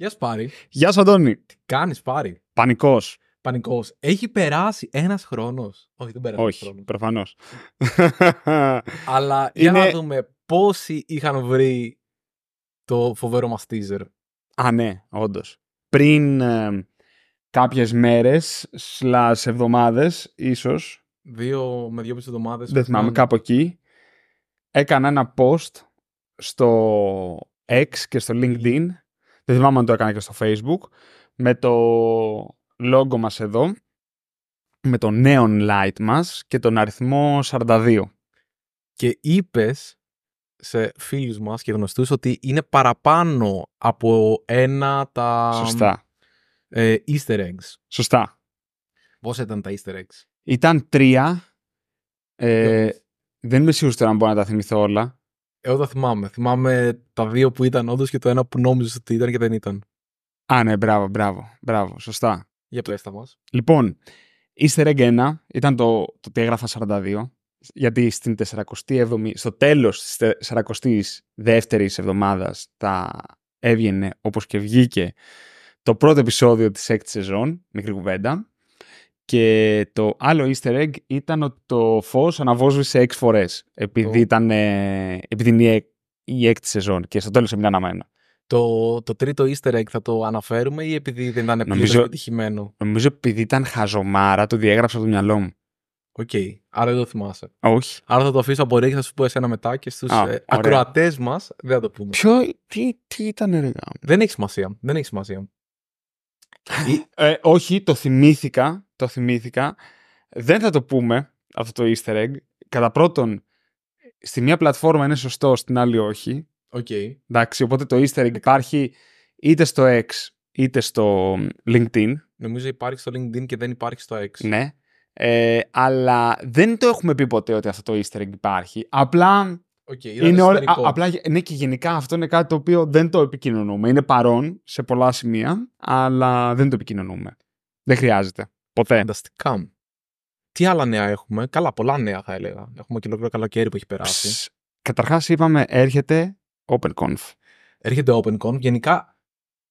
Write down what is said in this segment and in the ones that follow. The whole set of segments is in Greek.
Γεια σου Πάρη. Γεια σου Αντώνη. Τι κάνεις Πάρη. Πανικός. Πανικός. Έχει περάσει ένας χρόνος. Όχι, δεν περάσει. Όχι, προφανώς. Αλλά για να δούμε πόσοι είχαν βρει το φοβερό μας teaser. Α, ναι, όντως. Πριν ε, κάποιες μέρες, σλάς εβδομάδες, ίσως. Δύο με δύο εβδομάδες. Δεν θυμάμαι, κάπου εκεί. Έκανα ένα post στο X και στο LinkedIn δεν θυμάμαι αν το έκανα και στο Facebook. Με το logo μας εδώ. Με το neon light μας και τον αριθμό 42. Και είπες σε φίλους μας και γνωστούς ότι είναι παραπάνω από ένα τα... Σωστά. Ε, easter eggs. Σωστά. Πώς ήταν τα easter eggs. Ήταν τρία. Ε, ε. δεν είμαι σίγουρος τώρα να μπορώ να τα θυμηθώ όλα. Εγώ τα θυμάμαι. Θυμάμαι τα δύο που ήταν όντως και το ένα που νόμιζες ότι ήταν και δεν ήταν. Α, ναι, μπράβο, μπράβο, μπράβο. Σωστά. Για πλέον τα μας. Λοιπόν, Easter Egg 1 ήταν το, το ότι έγραφα 42, γιατί στην 47η, στο τέλος της 42ης δεύτερης τα έβγαινε όπως και βγήκε το πρώτο επεισόδιο 6η σεζόν, μικρή κουβέντα, και το άλλο easter egg ήταν ότι το φως αναβόσβησε έξι φορές επειδή, ήταν, ε, επειδή είναι η έκτη σεζόν και στο τέλος μια αναμένα. Το, το τρίτο easter egg θα το αναφέρουμε ή επειδή δεν ήταν πλήρως πετυχημένο. Νομίζω επειδή ήταν χαζομάρα το διέγραψα από το μυαλό μου. Οκ. Okay. Άρα δεν το θυμάσαι. Όχι. Άρα θα το αφήσω από και θα σου πω εσένα μετά και στους ε, ακροατές μας δεν θα το πούμε. Ποιο, τι, τι ήταν Δεν έχει σημασία. Δεν έχει σημασία. ε, όχι, το θυμήθηκα το θυμήθηκα. Δεν θα το πούμε αυτό το easter egg. Κατά πρώτον, στη μία πλατφόρμα είναι σωστό, στην άλλη όχι. Okay. Εντάξει, οπότε το easter egg υπάρχει είτε στο X είτε στο LinkedIn. Νομίζω υπάρχει στο LinkedIn και δεν υπάρχει στο X. Ναι. Ε, αλλά δεν το έχουμε πει ποτέ ότι αυτό το easter egg υπάρχει. Απλά Okay, είναι απλά, ναι, και γενικά αυτό είναι κάτι το οποίο δεν το επικοινωνούμε. Είναι παρόν σε πολλά σημεία, αλλά δεν το επικοινωνούμε. Δεν χρειάζεται. Ποτέ. Φανταστικά Τι άλλα νέα έχουμε. Καλά, πολλά νέα θα έλεγα. Έχουμε και ολόκληρο καλοκαίρι που έχει περάσει. Καταρχάς, είπαμε έρχεται OpenConf. Έρχεται OpenConf. Γενικά,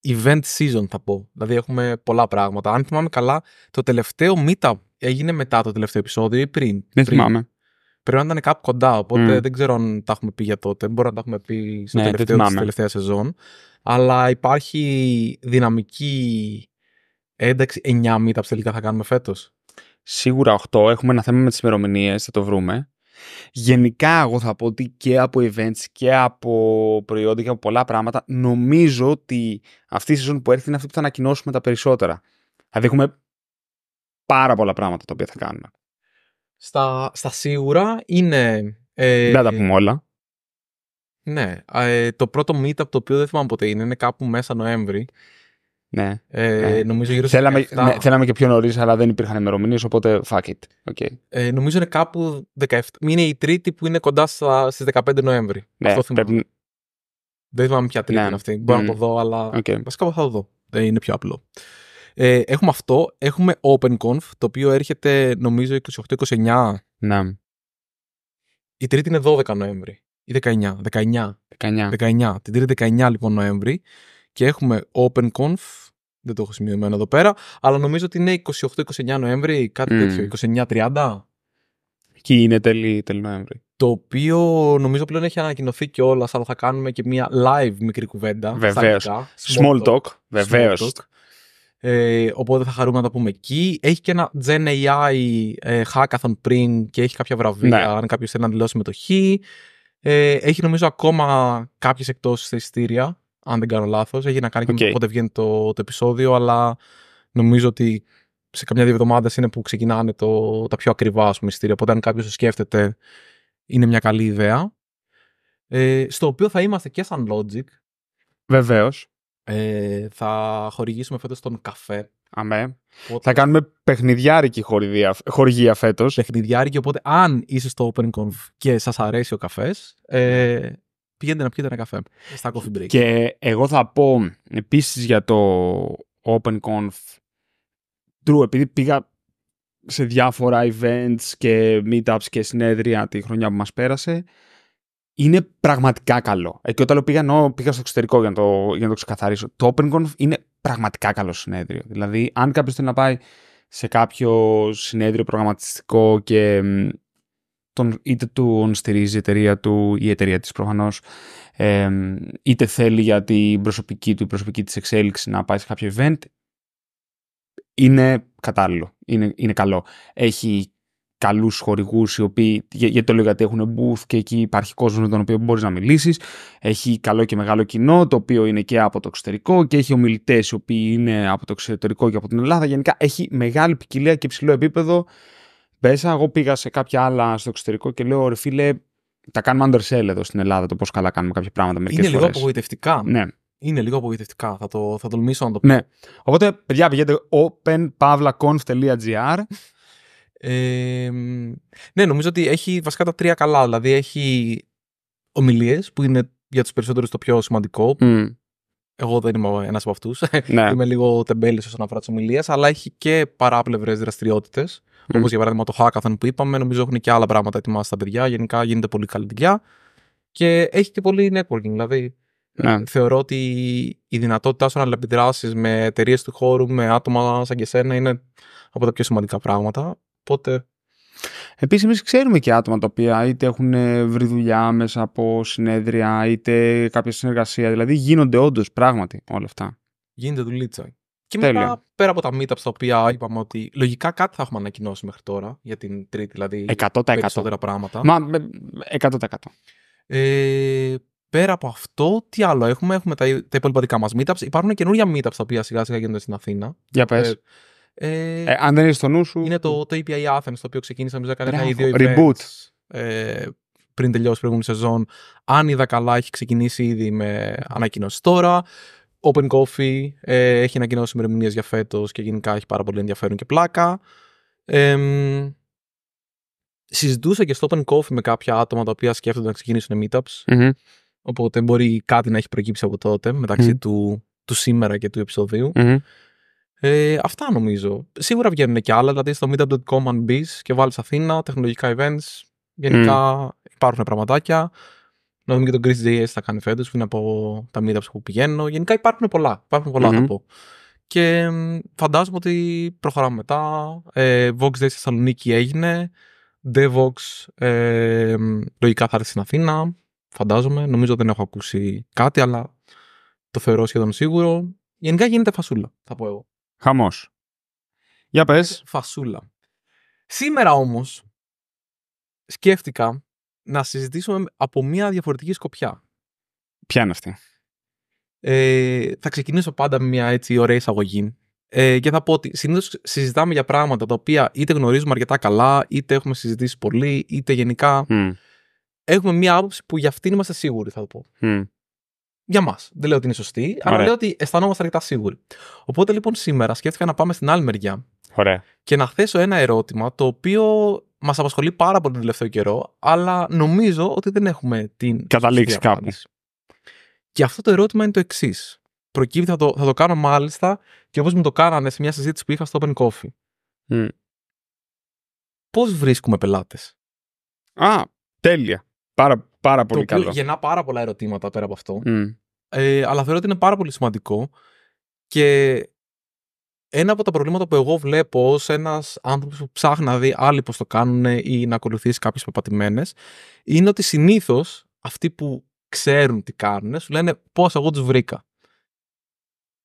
event season θα πω. Δηλαδή, έχουμε πολλά πράγματα. Αν θυμάμαι καλά, το τελευταίο meetup έγινε μετά το τελευταίο επεισόδιο ή πριν. Δεν πριν. θυμάμαι. Πρέπει να ήταν κάπου κοντά, οπότε δεν ξέρω αν τα έχουμε πει για τότε. Μπορεί να τα έχουμε πει στο ναι, τελευταίο τη τελευταία σεζόν. Αλλά υπάρχει δυναμική ένταξη 9 meetups τελικά θα κάνουμε φέτος. Σίγουρα 8. Έχουμε ένα θέμα με τις ημερομηνίες, θα το βρούμε. Γενικά, εγώ θα πω ότι και από events και από προϊόντα και από πολλά πράγματα, νομίζω ότι αυτή η σεζόν που έρχεται είναι αυτή που θα ανακοινώσουμε τα περισσότερα. Δηλαδή, έχουμε πάρα πολλά πράγματα τα οποία θα κάνουμε. Στα, στα σίγουρα είναι. Ε, δεν τα πούμε όλα. Ναι. Ε, το πρώτο meetup το οποίο δεν θυμάμαι ποτέ είναι, είναι κάπου μέσα Νοέμβρη. Ναι. Ε, ναι. Νομίζω γύρω θέλαμε, ναι, θέλαμε και πιο νωρίς, αλλά δεν υπήρχαν ημερομηνίες, οπότε fuck it. Okay. Ε, νομίζω είναι κάπου 17. Είναι η Τρίτη που είναι κοντά στι 15 Νοέμβρη. Ναι, Αυτό θυμάμαι. Πρέπει... Δεν θυμάμαι ποια Τρίτη ναι. είναι αυτή. Μπορώ mm. να το δω, αλλά. Okay. Βασικά θα το δω. είναι πιο απλό. Ε, έχουμε αυτό. Έχουμε OpenConf, το οποίο έρχεται νομίζω 28-29. Ναι. Η Τρίτη είναι 12 Νοέμβρη. Ή 19. 19. 19. 19. Την Τρίτη 19 λοιπόν Νοέμβρη και έχουμε OpenConf, δεν το έχω σημειωμένο εδώ πέρα, αλλά νομίζω ότι είναι 28-29 Νοέμβρη, κάτι mm. τέτοιο, 29-30. και είναι τέλη, τέλη Νοέμβρη. Το οποίο νομίζω πλέον έχει ανακοινωθεί και όλα, αλλά θα κάνουμε και μια live μικρή κουβέντα. Βεβαίω. Small, talk. talk. Βεβαίως. Ε, οπότε θα χαρούμε να τα πούμε εκεί. Έχει και ένα Gen AI ε, hackathon πριν και έχει κάποια βραβεία, ναι. αν κάποιος θέλει να δηλώσει συμμετοχή. Ε, έχει νομίζω ακόμα κάποιες εκτό στα εισιτήρια αν δεν κάνω λάθος. Έχει να κάνει και με πότε βγαίνει το, το επεισόδιο, αλλά νομίζω ότι σε καμιά δύο εβδομάδες είναι που ξεκινάνε το, τα πιο ακριβά σου πούμε, Οπότε, αν κάποιος σκέφτεται, είναι μια καλή ιδέα. Ε, στο οποίο θα είμαστε και σαν Logic. Βεβαίως. Ε, θα χορηγήσουμε φέτος τον καφέ. Αμέ. Θα κάνουμε παιχνιδιάρικη χορηγία, χορηγία φέτος. Παιχνιδιάρικη, οπότε αν είσαι στο OpenConf και σας αρέσει ο καφές, ε, πηγαίνετε να πιείτε ένα καφέ στα coffee break. Και εγώ θα πω επίσης για το Conf True, επειδή πήγα σε διάφορα events και meetups και συνέδρια τη χρονιά που μας πέρασε, είναι πραγματικά καλό. Ε, και όταν πήγα, νο, πήγα στο εξωτερικό για να, το, για να το ξεκαθαρίσω. Το OpenConf είναι πραγματικά καλό συνέδριο. Δηλαδή, αν κάποιος θέλει να πάει σε κάποιο συνέδριο προγραμματιστικό και τον, είτε τον στηρίζει η εταιρεία του ή η εταιρεία της προφανώς, ε, είτε θέλει για την προσωπική του, η εταιρεια της εξέλιξη να πάει σε κάποιο event, είναι κατάλληλο, είναι, είναι καλό. Έχει καλούς χορηγούς οι οποίοι, για, γιατί το λέω γιατί έχουν booth και εκεί υπάρχει κόσμος με τον οποίο μπορείς να μιλήσεις. Έχει καλό και μεγάλο κοινό το οποίο είναι και από το εξωτερικό και έχει ομιλητές οι οποίοι είναι από το εξωτερικό και από την Ελλάδα. Γενικά έχει μεγάλη ποικιλία και υψηλό επίπεδο Μπέσα, εγώ πήγα σε κάποια άλλα στο εξωτερικό και λέω, ρε φίλε, τα κάνουμε undersell εδώ στην Ελλάδα, το πώς καλά κάνουμε κάποια πράγματα μερικές φορέ. Είναι λίγο απογοητευτικά. Ναι. Είναι λίγο απογοητευτικά. Θα, το, θα τολμήσω να το πω. Ναι. Οπότε, παιδιά, πηγαίνετε openpavlaconf.gr. Ε, ναι, νομίζω ότι έχει βασικά τα τρία καλά. Δηλαδή, έχει ομιλίες που είναι για τους περισσότερους το πιο σημαντικό. Mm. Εγώ δεν είμαι ένας από αυτούς. Ναι. είμαι λίγο τεμπέλης όσον αφορά τις ομιλίες, αλλά έχει και παράπλευρες δραστηριότητες. Mm. Όπως για παράδειγμα το hackathon που είπαμε, νομίζω έχουν και άλλα πράγματα ετοιμάσει τα παιδιά. Γενικά γίνεται πολύ καλή δουλειά. Και έχει και πολύ networking. Δηλαδή, ναι. θεωρώ ότι η δυνατότητά σου να αλληλεπιδράσει με εταιρείες του χώρου, με άτομα σαν και σένα είναι από τα πιο σημαντικά πράγματα. Οπότε. Επίσης, εμείς ξέρουμε και άτομα τα οποία είτε έχουν ε, βρει δουλειά μέσα από συνέδρια, είτε κάποια συνεργασία. Δηλαδή, γίνονται όντως πράγματι όλα αυτά. Γίνεται δουλίτσα. Και μετά, πέρα από τα meetups τα οποία είπαμε ότι λογικά κάτι θα έχουμε ανακοινώσει μέχρι τώρα για την Τρίτη, δηλαδή περισσότερα πράγματα. Μα 100%. Ε, πέρα από αυτό, τι άλλο έχουμε. Έχουμε τα, τα υπόλοιπα δικά μας meetups. Υπάρχουν καινούργια meetups τα οποία σιγά σιγά γίνονται στην Αθήνα. Για πες. Ε, ε, ε, αν δεν είναι στο νου σου. Είναι το, το API e Athens το οποίο ξεκίνησα με ζέκα ή δύο Reboot. Ε, πριν τελειώσει η προηγούμενη σεζόν. Αν είδα καλά, έχει ξεκινήσει ήδη με ανακοινώσεις τώρα. Open Coffee ε, έχει ανακοινώσει ημερομηνίες για φέτος και γενικά έχει πάρα πολύ ενδιαφέρον και πλάκα. Ε, συζητούσα και στο Open Coffee με κάποια άτομα τα οποία σκέφτονται να ξεκινήσουν meetups. mm Οπότε μπορεί κάτι να έχει προκύψει από τότε του, του σήμερα και του επεισοδιου Ε, αυτά νομίζω. Σίγουρα βγαίνουν και άλλα. Δηλαδή στο meetup.com αν μπεις και βάλεις Αθήνα, τεχνολογικά events. Γενικά υπάρχουν πραγματάκια δούμε και τον Chris JS θα κάνει φέτος, που είναι από τα meetups που πηγαίνω. Γενικά υπάρχουν πολλά. Υπάρχουν πολλά, πω. Και φαντάζομαι ότι προχωράμε μετά. Ε, Vox Day στη Θεσσαλονίκη έγινε. Devox ε, λογικά θα έρθει στην Αθήνα. Φαντάζομαι. Νομίζω δεν έχω ακούσει κάτι, αλλά το θεωρώ σχεδόν σίγουρο. Γενικά γίνεται φασούλα, θα πω εγώ. Χαμός. Για πες. Φασούλα. Σήμερα όμως σκέφτηκα να συζητήσουμε από μια διαφορετική σκοπιά. Ποια είναι αυτή. Ε, θα ξεκινήσω πάντα με μια έτσι ωραία εισαγωγή ε, και θα πω ότι συνήθως συζητάμε για πράγματα τα οποία είτε γνωρίζουμε αρκετά καλά, είτε έχουμε συζητήσει πολύ, είτε γενικά έχουμε μια άποψη που για αυτήν είμαστε σίγουροι θα το πω. Mm. Για μας. Δεν λέω ότι είναι σωστή, αλλά λέω ότι αισθανόμαστε αρκετά σίγουροι. Οπότε λοιπόν σήμερα σκέφτηκα να πάμε στην άλλη μεριά ωραία. και να θέσω ένα ερώτημα το οποίο μας απασχολεί πάρα πολύ τον τελευταίο καιρό, αλλά νομίζω ότι δεν έχουμε την. Καταλήξει κάπου. Και αυτό το ερώτημα είναι το εξής. Προκύπτει, θα το, θα το κάνω μάλιστα και όπως μου το κάνανε σε μια συζήτηση που είχα στο Open Coffee. Mm. Πώς βρίσκουμε πελάτες. Α, τέλεια. Πάρα, πάρα πολύ το καλό. Γεννά πάρα πολλά ερωτήματα πέρα από αυτό. Ε, αλλά θεωρώ ότι είναι πάρα πολύ σημαντικό και ένα από τα προβλήματα που εγώ βλέπω ως ένας άνθρωπος που ψάχνει να δει άλλοι πώς το κάνουν ή να ακολουθήσει κάποιες πεπατημένες, είναι ότι συνήθως αυτοί που ξέρουν τι κάνουν σου λένε πώς εγώ τους βρήκα.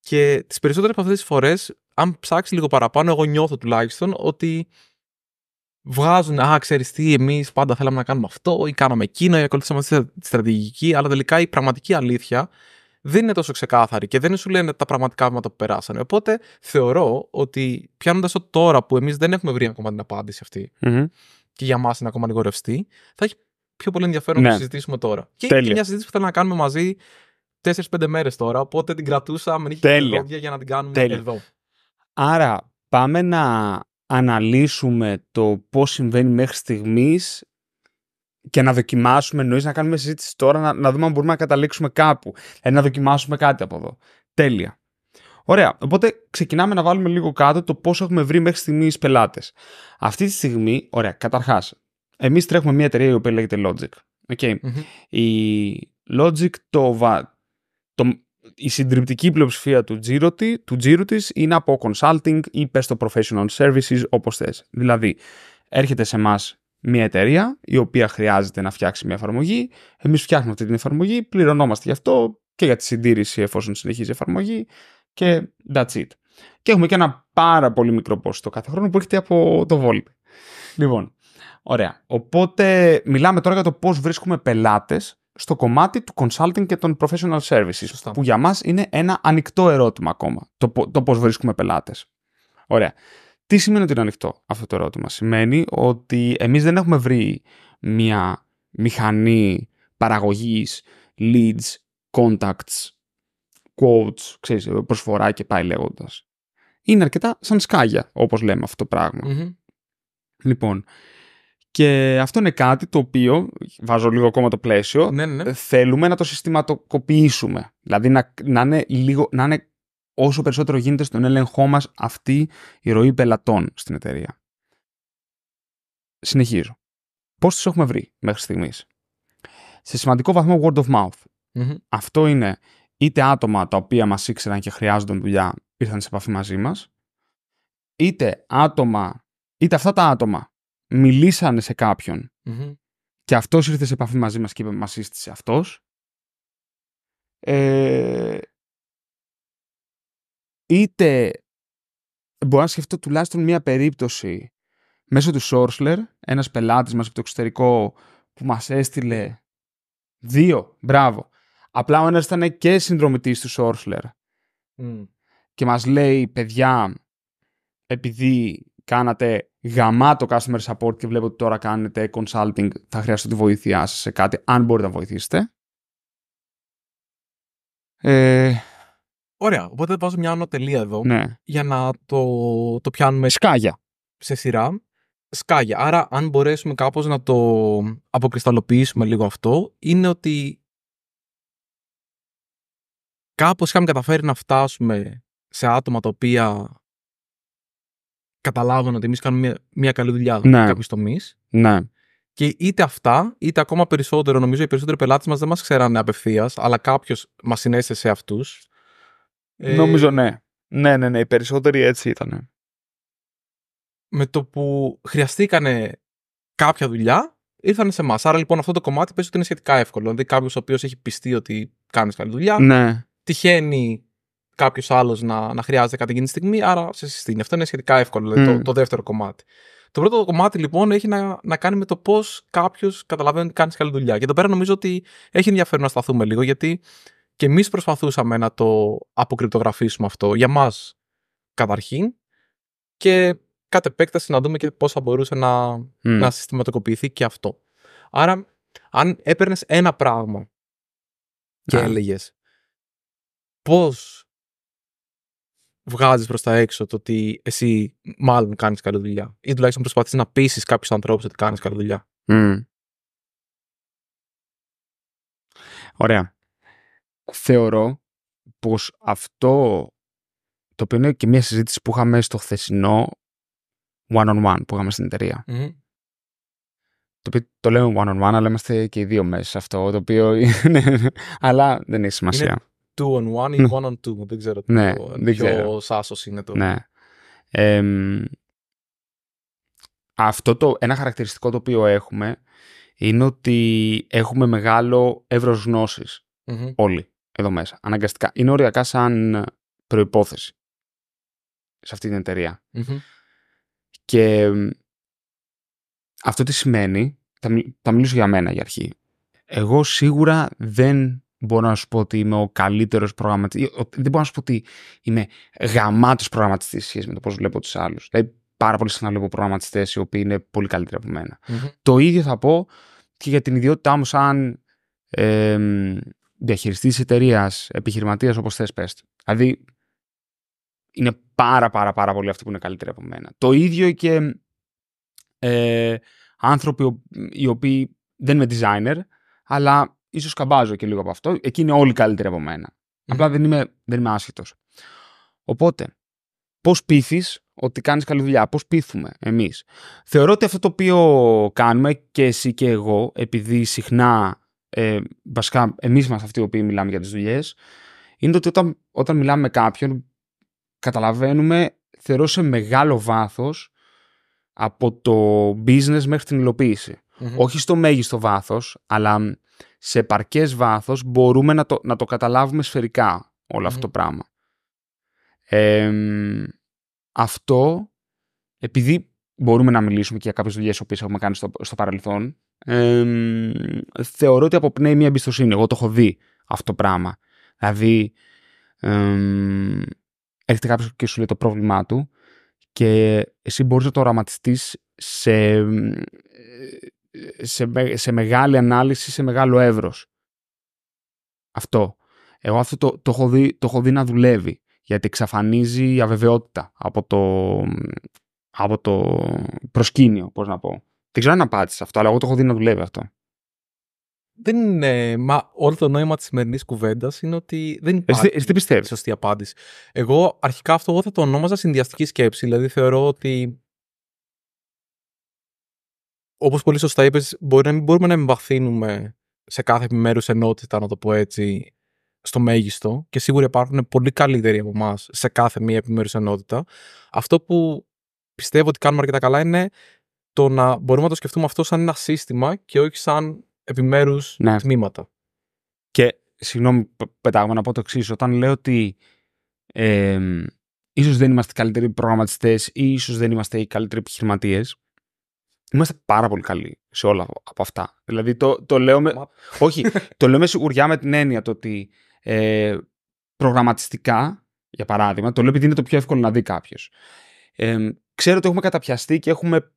Και τις περισσότερες από αυτές τις φορές, αν ψάξεις λίγο παραπάνω, εγώ νιώθω τουλάχιστον ότι βγάζουν, Α, ξέρεις τι, εμείς πάντα θέλαμε να κάνουμε αυτό, ή κάναμε εκείνο, ή ακολουθήσαμε αυτή τη στρατηγική, αλλά τελικά η πραγματική αλήθεια δεν είναι τόσο ξεκάθαροι και δεν σου λένε τα πραγματικά βήματα που περάσανε. Οπότε θεωρώ ότι πιάνοντας το τώρα που εμείς δεν έχουμε βρει ακόμα την απάντηση αυτή mm-hmm. και για μας είναι ακόμα λίγο θα έχει πιο πολύ ενδιαφέρον ναι. να συζητήσουμε τώρα. Και είναι μια συζήτηση που θέλω να κάνουμε μαζί 4-5 μέρες τώρα. Οπότε την κρατούσα με νύχτα για να την κάνουμε Τέλεια. εδώ. Άρα πάμε να αναλύσουμε το πώς συμβαίνει μέχρι στιγμής και να δοκιμάσουμε, εννοείς να κάνουμε συζήτηση τώρα, να, να δούμε αν μπορούμε να καταλήξουμε κάπου. Ε, να δοκιμάσουμε κάτι από εδώ. Τέλεια. Ωραία. Οπότε ξεκινάμε να βάλουμε λίγο κάτω το πόσο έχουμε βρει μέχρι στιγμή πελάτες. Αυτή τη στιγμή, ωραία, καταρχάς, εμείς τρέχουμε μια εταιρεία η οποία λέγεται Logic. Okay. Η Logic, το, το, η συντριπτική πλειοψηφία του τζίρου, του της είναι από consulting ή πες το professional services όπως θες. Δηλαδή, έρχεται σε εμάς μια εταιρεία η οποία χρειάζεται να φτιάξει μια εφαρμογή. Εμείς φτιάχνουμε αυτή την εφαρμογή, πληρωνόμαστε γι' αυτό και για τη συντήρηση εφόσον συνεχίζει η εφαρμογή και that's it. Και έχουμε και ένα πάρα πολύ μικρό ποσοστό κάθε χρόνο που έρχεται από το volpe Λοιπόν, ωραία. Οπότε μιλάμε τώρα για το πώς βρίσκουμε πελάτες στο κομμάτι του consulting και των professional services, Σωστά. που για μας είναι ένα ανοιχτό ερώτημα ακόμα, το, το πώς βρίσκουμε πελάτες. Ωραία. Τι σημαίνει ότι είναι ανοιχτό αυτό το ερώτημα. Σημαίνει ότι εμείς δεν έχουμε βρει μια μηχανή παραγωγής leads, contacts, quotes, ξέρεις, προσφορά και πάει λέγοντας. Είναι αρκετά σαν σκάγια, όπως λέμε αυτό το πραγμα Λοιπόν, και αυτό είναι κάτι το οποίο, βάζω λίγο ακόμα το πλαίσιο, ναι, ναι, ναι. θέλουμε να το συστηματοποιήσουμε. Δηλαδή να, να, είναι λίγο, να είναι όσο περισσότερο γίνεται στον έλεγχό μας αυτή η ροή πελατών στην εταιρεία. Συνεχίζω. Πώς τις έχουμε βρει μέχρι στιγμής. Σε σημαντικό βαθμό word of mouth. Αυτό είναι είτε άτομα τα οποία μας ήξεραν και χρειάζονταν δουλειά ήρθαν σε επαφή μαζί μας, είτε άτομα, είτε αυτά τα άτομα μιλήσανε σε καποιον και αυτός ήρθε σε επαφή μαζί μας και είπε μας σύστησε ε, είτε μπορώ να σκεφτώ τουλάχιστον μία περίπτωση μέσω του Σόρσλερ, ένας πελάτης μας από το εξωτερικό που μας έστειλε δύο, μπράβο. Απλά ο ένας ήταν και συνδρομητής του Σόρσλερ. και μας λέει παιδιά επειδή κάνατε το customer support και βλέπω ότι τώρα κάνετε consulting θα χρειαστώ τη βοήθειά σας σε κάτι αν μπορείτε να βοηθήσετε. Ε, Ωραία. Οπότε βάζω μια ανατελεία εδώ ναι. για να το, το πιάνουμε. Σκάγια. Σε σειρά. Σκάγια. Άρα, αν μπορέσουμε κάπως να το αποκρισταλλοποιήσουμε λίγο αυτό, είναι ότι κάπως είχαμε καταφέρει να φτάσουμε σε άτομα τα οποία καταλάβουν ότι εμείς κάνουμε μια, μια, καλή δουλειά ναι. κάποιους τομείς. Ναι. Και είτε αυτά, είτε ακόμα περισσότερο, νομίζω οι περισσότεροι πελάτες μας δεν μας ξέρανε απευθείας, αλλά κάποιος μας συνέστησε σε αυτούς. Ε, νομίζω ναι. Ναι, ναι, ναι. Οι περισσότεροι έτσι ήταν. Με το που χρειαστήκανε κάποια δουλειά, ήρθαν σε εμάς. Άρα λοιπόν αυτό το κομμάτι παίζει ότι είναι σχετικά εύκολο. Δηλαδή κάποιος ο οποίος έχει πιστεί ότι κάνεις καλή δουλειά, ναι. τυχαίνει κάποιος άλλος να, να χρειάζεται κάτι εκείνη τη στιγμή, άρα σε συστήνει. Αυτό είναι σχετικά εύκολο, δηλαδή το, mm. το δεύτερο κομμάτι. Το πρώτο κομμάτι λοιπόν έχει να, να κάνει με το πώς κάποιος καταλαβαίνει ότι κάνεις καλή δουλειά. Και εδώ πέρα νομίζω ότι έχει ενδιαφέρον να σταθούμε λίγο, γιατί και εμείς προσπαθούσαμε να το αποκρυπτογραφήσουμε αυτό για μας καταρχήν και κατ' επέκταση να δούμε και πώς θα μπορούσε να, να συστηματοποιηθεί και αυτό. Άρα, αν έπαιρνες ένα πράγμα και yeah. Ναι. έλεγες πώς βγάζεις προς τα έξω το ότι εσύ μάλλον κάνεις καλή δουλειά ή τουλάχιστον προσπαθείς να πείσεις κάποιους ανθρώπους ότι κάνεις καλή δουλειά. Ωραία θεωρώ πως αυτό το οποίο είναι και μια συζήτηση που είχαμε στο χθεσινό one on one που είχαμε στην εταιρεια Το οποίο το λέμε one on one, αλλά είμαστε και οι δύο μέσα σε αυτό. Το οποίο είναι. αλλά δεν έχει σημασία. Είναι two on one ή ναι. one on two. Δεν ξέρω. Ναι, το, δεν ξέρω. σάσος είναι το. Ναι. αυτό το ένα χαρακτηριστικό το οποίο έχουμε είναι ότι έχουμε μεγάλο εύρος όλοι εδώ μέσα. Αναγκαστικά. Είναι οριακά σαν προπόθεση σε αυτή την εταιρεία. Και αυτό τι σημαίνει, θα, θα μιλήσω για μένα για αρχή. Εγώ σίγουρα δεν μπορώ να σου πω ότι είμαι ο καλύτερος προγραμματιστής, δεν μπορώ να σου πω ότι είμαι γαμάτος προγραμματιστής σχέση με το πώς βλέπω τους άλλους. Δηλαδή πάρα πολύ συχνά βλέπω προγραμματιστές οι οποίοι είναι πολύ καλύτεροι από Το ίδιο θα πω και για την ιδιότητά μου σαν ε, διαχειριστής εταιρείας, επιχειρηματίας, όπως θες πες. Δηλαδή, είναι πάρα πάρα πάρα πολύ αυτοί που είναι καλύτεροι από μένα. Το ίδιο και ε, άνθρωποι οι οποίοι δεν είμαι designer, αλλά ίσως καμπάζω και λίγο από αυτό. Εκεί είναι όλοι καλύτεροι από μένα. Απλά δεν είμαι, δεν είμαι άσχητο. Οπότε, πώς πείθεις ότι κάνεις καλή δουλειά, πώς πείθουμε εμείς. Θεωρώ ότι αυτό το οποίο κάνουμε και εσύ και εγώ, επειδή συχνά ε, βασικά εμείς μας αυτοί οι οποίοι μιλάμε για τις δουλειές, είναι ότι όταν, όταν μιλάμε με κάποιον καταλαβαίνουμε θεωρώ σε μεγάλο βάθος από το business μέχρι την υλοποιηση Όχι στο μέγιστο βάθος, αλλά σε επαρκές βάθος μπορούμε να το, να το καταλάβουμε σφαιρικά αυτό το πράγμα. αυτό, επειδή μπορούμε να μιλήσουμε και για κάποιες δουλειές που έχουμε κάνει στο παρελθόν, θεωρώ ότι αποπνέει μια εμπιστοσύνη. Εγώ το έχω δει αυτό το πράγμα. Δηλαδή, ε, έρχεται κάποιος και σου λέει το πρόβλημά του και εσύ μπορείς να το οραματιστείς σε, σε, σε μεγάλη ανάλυση, σε μεγάλο εύρος. Αυτό. Εγώ αυτό το, το, έχω δει, να δουλεύει, γιατί εξαφανίζει η αβεβαιότητα από το, από το προσκήνιο, πώς να πω. Δεν ξέρω αν απάντησε αυτό, αλλά εγώ το έχω δει να δουλεύει αυτό. Δεν είναι. Μα όλο το νόημα της σημερινής κουβέντας είναι ότι δεν υπάρχει. Εσύ, τι πιστεύεις. Σωστή απάντηση. Εγώ αρχικά αυτό θα το ονόμαζα συνδυαστική σκέψη. Δηλαδή θεωρώ ότι. Όπως πολύ σωστά είπες, μπορεί να μην μπορούμε να εμβαθύνουμε σε κάθε επιμέρους ενότητα, να το πω έτσι, στο μέγιστο. Και σίγουρα υπάρχουν πολύ καλύτεροι από εμάς σε κάθε μία επιμέρους ενότητα. Αυτό που πιστεύω ότι κάνουμε αρκετά καλά είναι το να μπορούμε να το σκεφτούμε αυτό σαν ένα σύστημα και όχι σαν επιμέρους ναι. τμήματα. Και συγγνώμη, πετάγω να πω το εξής. Όταν λέω ότι ε, ίσως δεν είμαστε καλύτεροι προγραμματιστές ή ίσως δεν είμαστε οι καλύτεροι επιχειρηματίες, είμαστε πάρα πολύ καλοί σε όλα από αυτά. Δηλαδή το, το λέω με. όχι, το λέω με σιγουριά με την έννοια ότι ε, προγραμματιστικά, για παράδειγμα, το λέω επειδή είναι το πιο εύκολο να δει κάποιος. Ε, ξέρω ότι έχουμε καταπιαστεί και έχουμε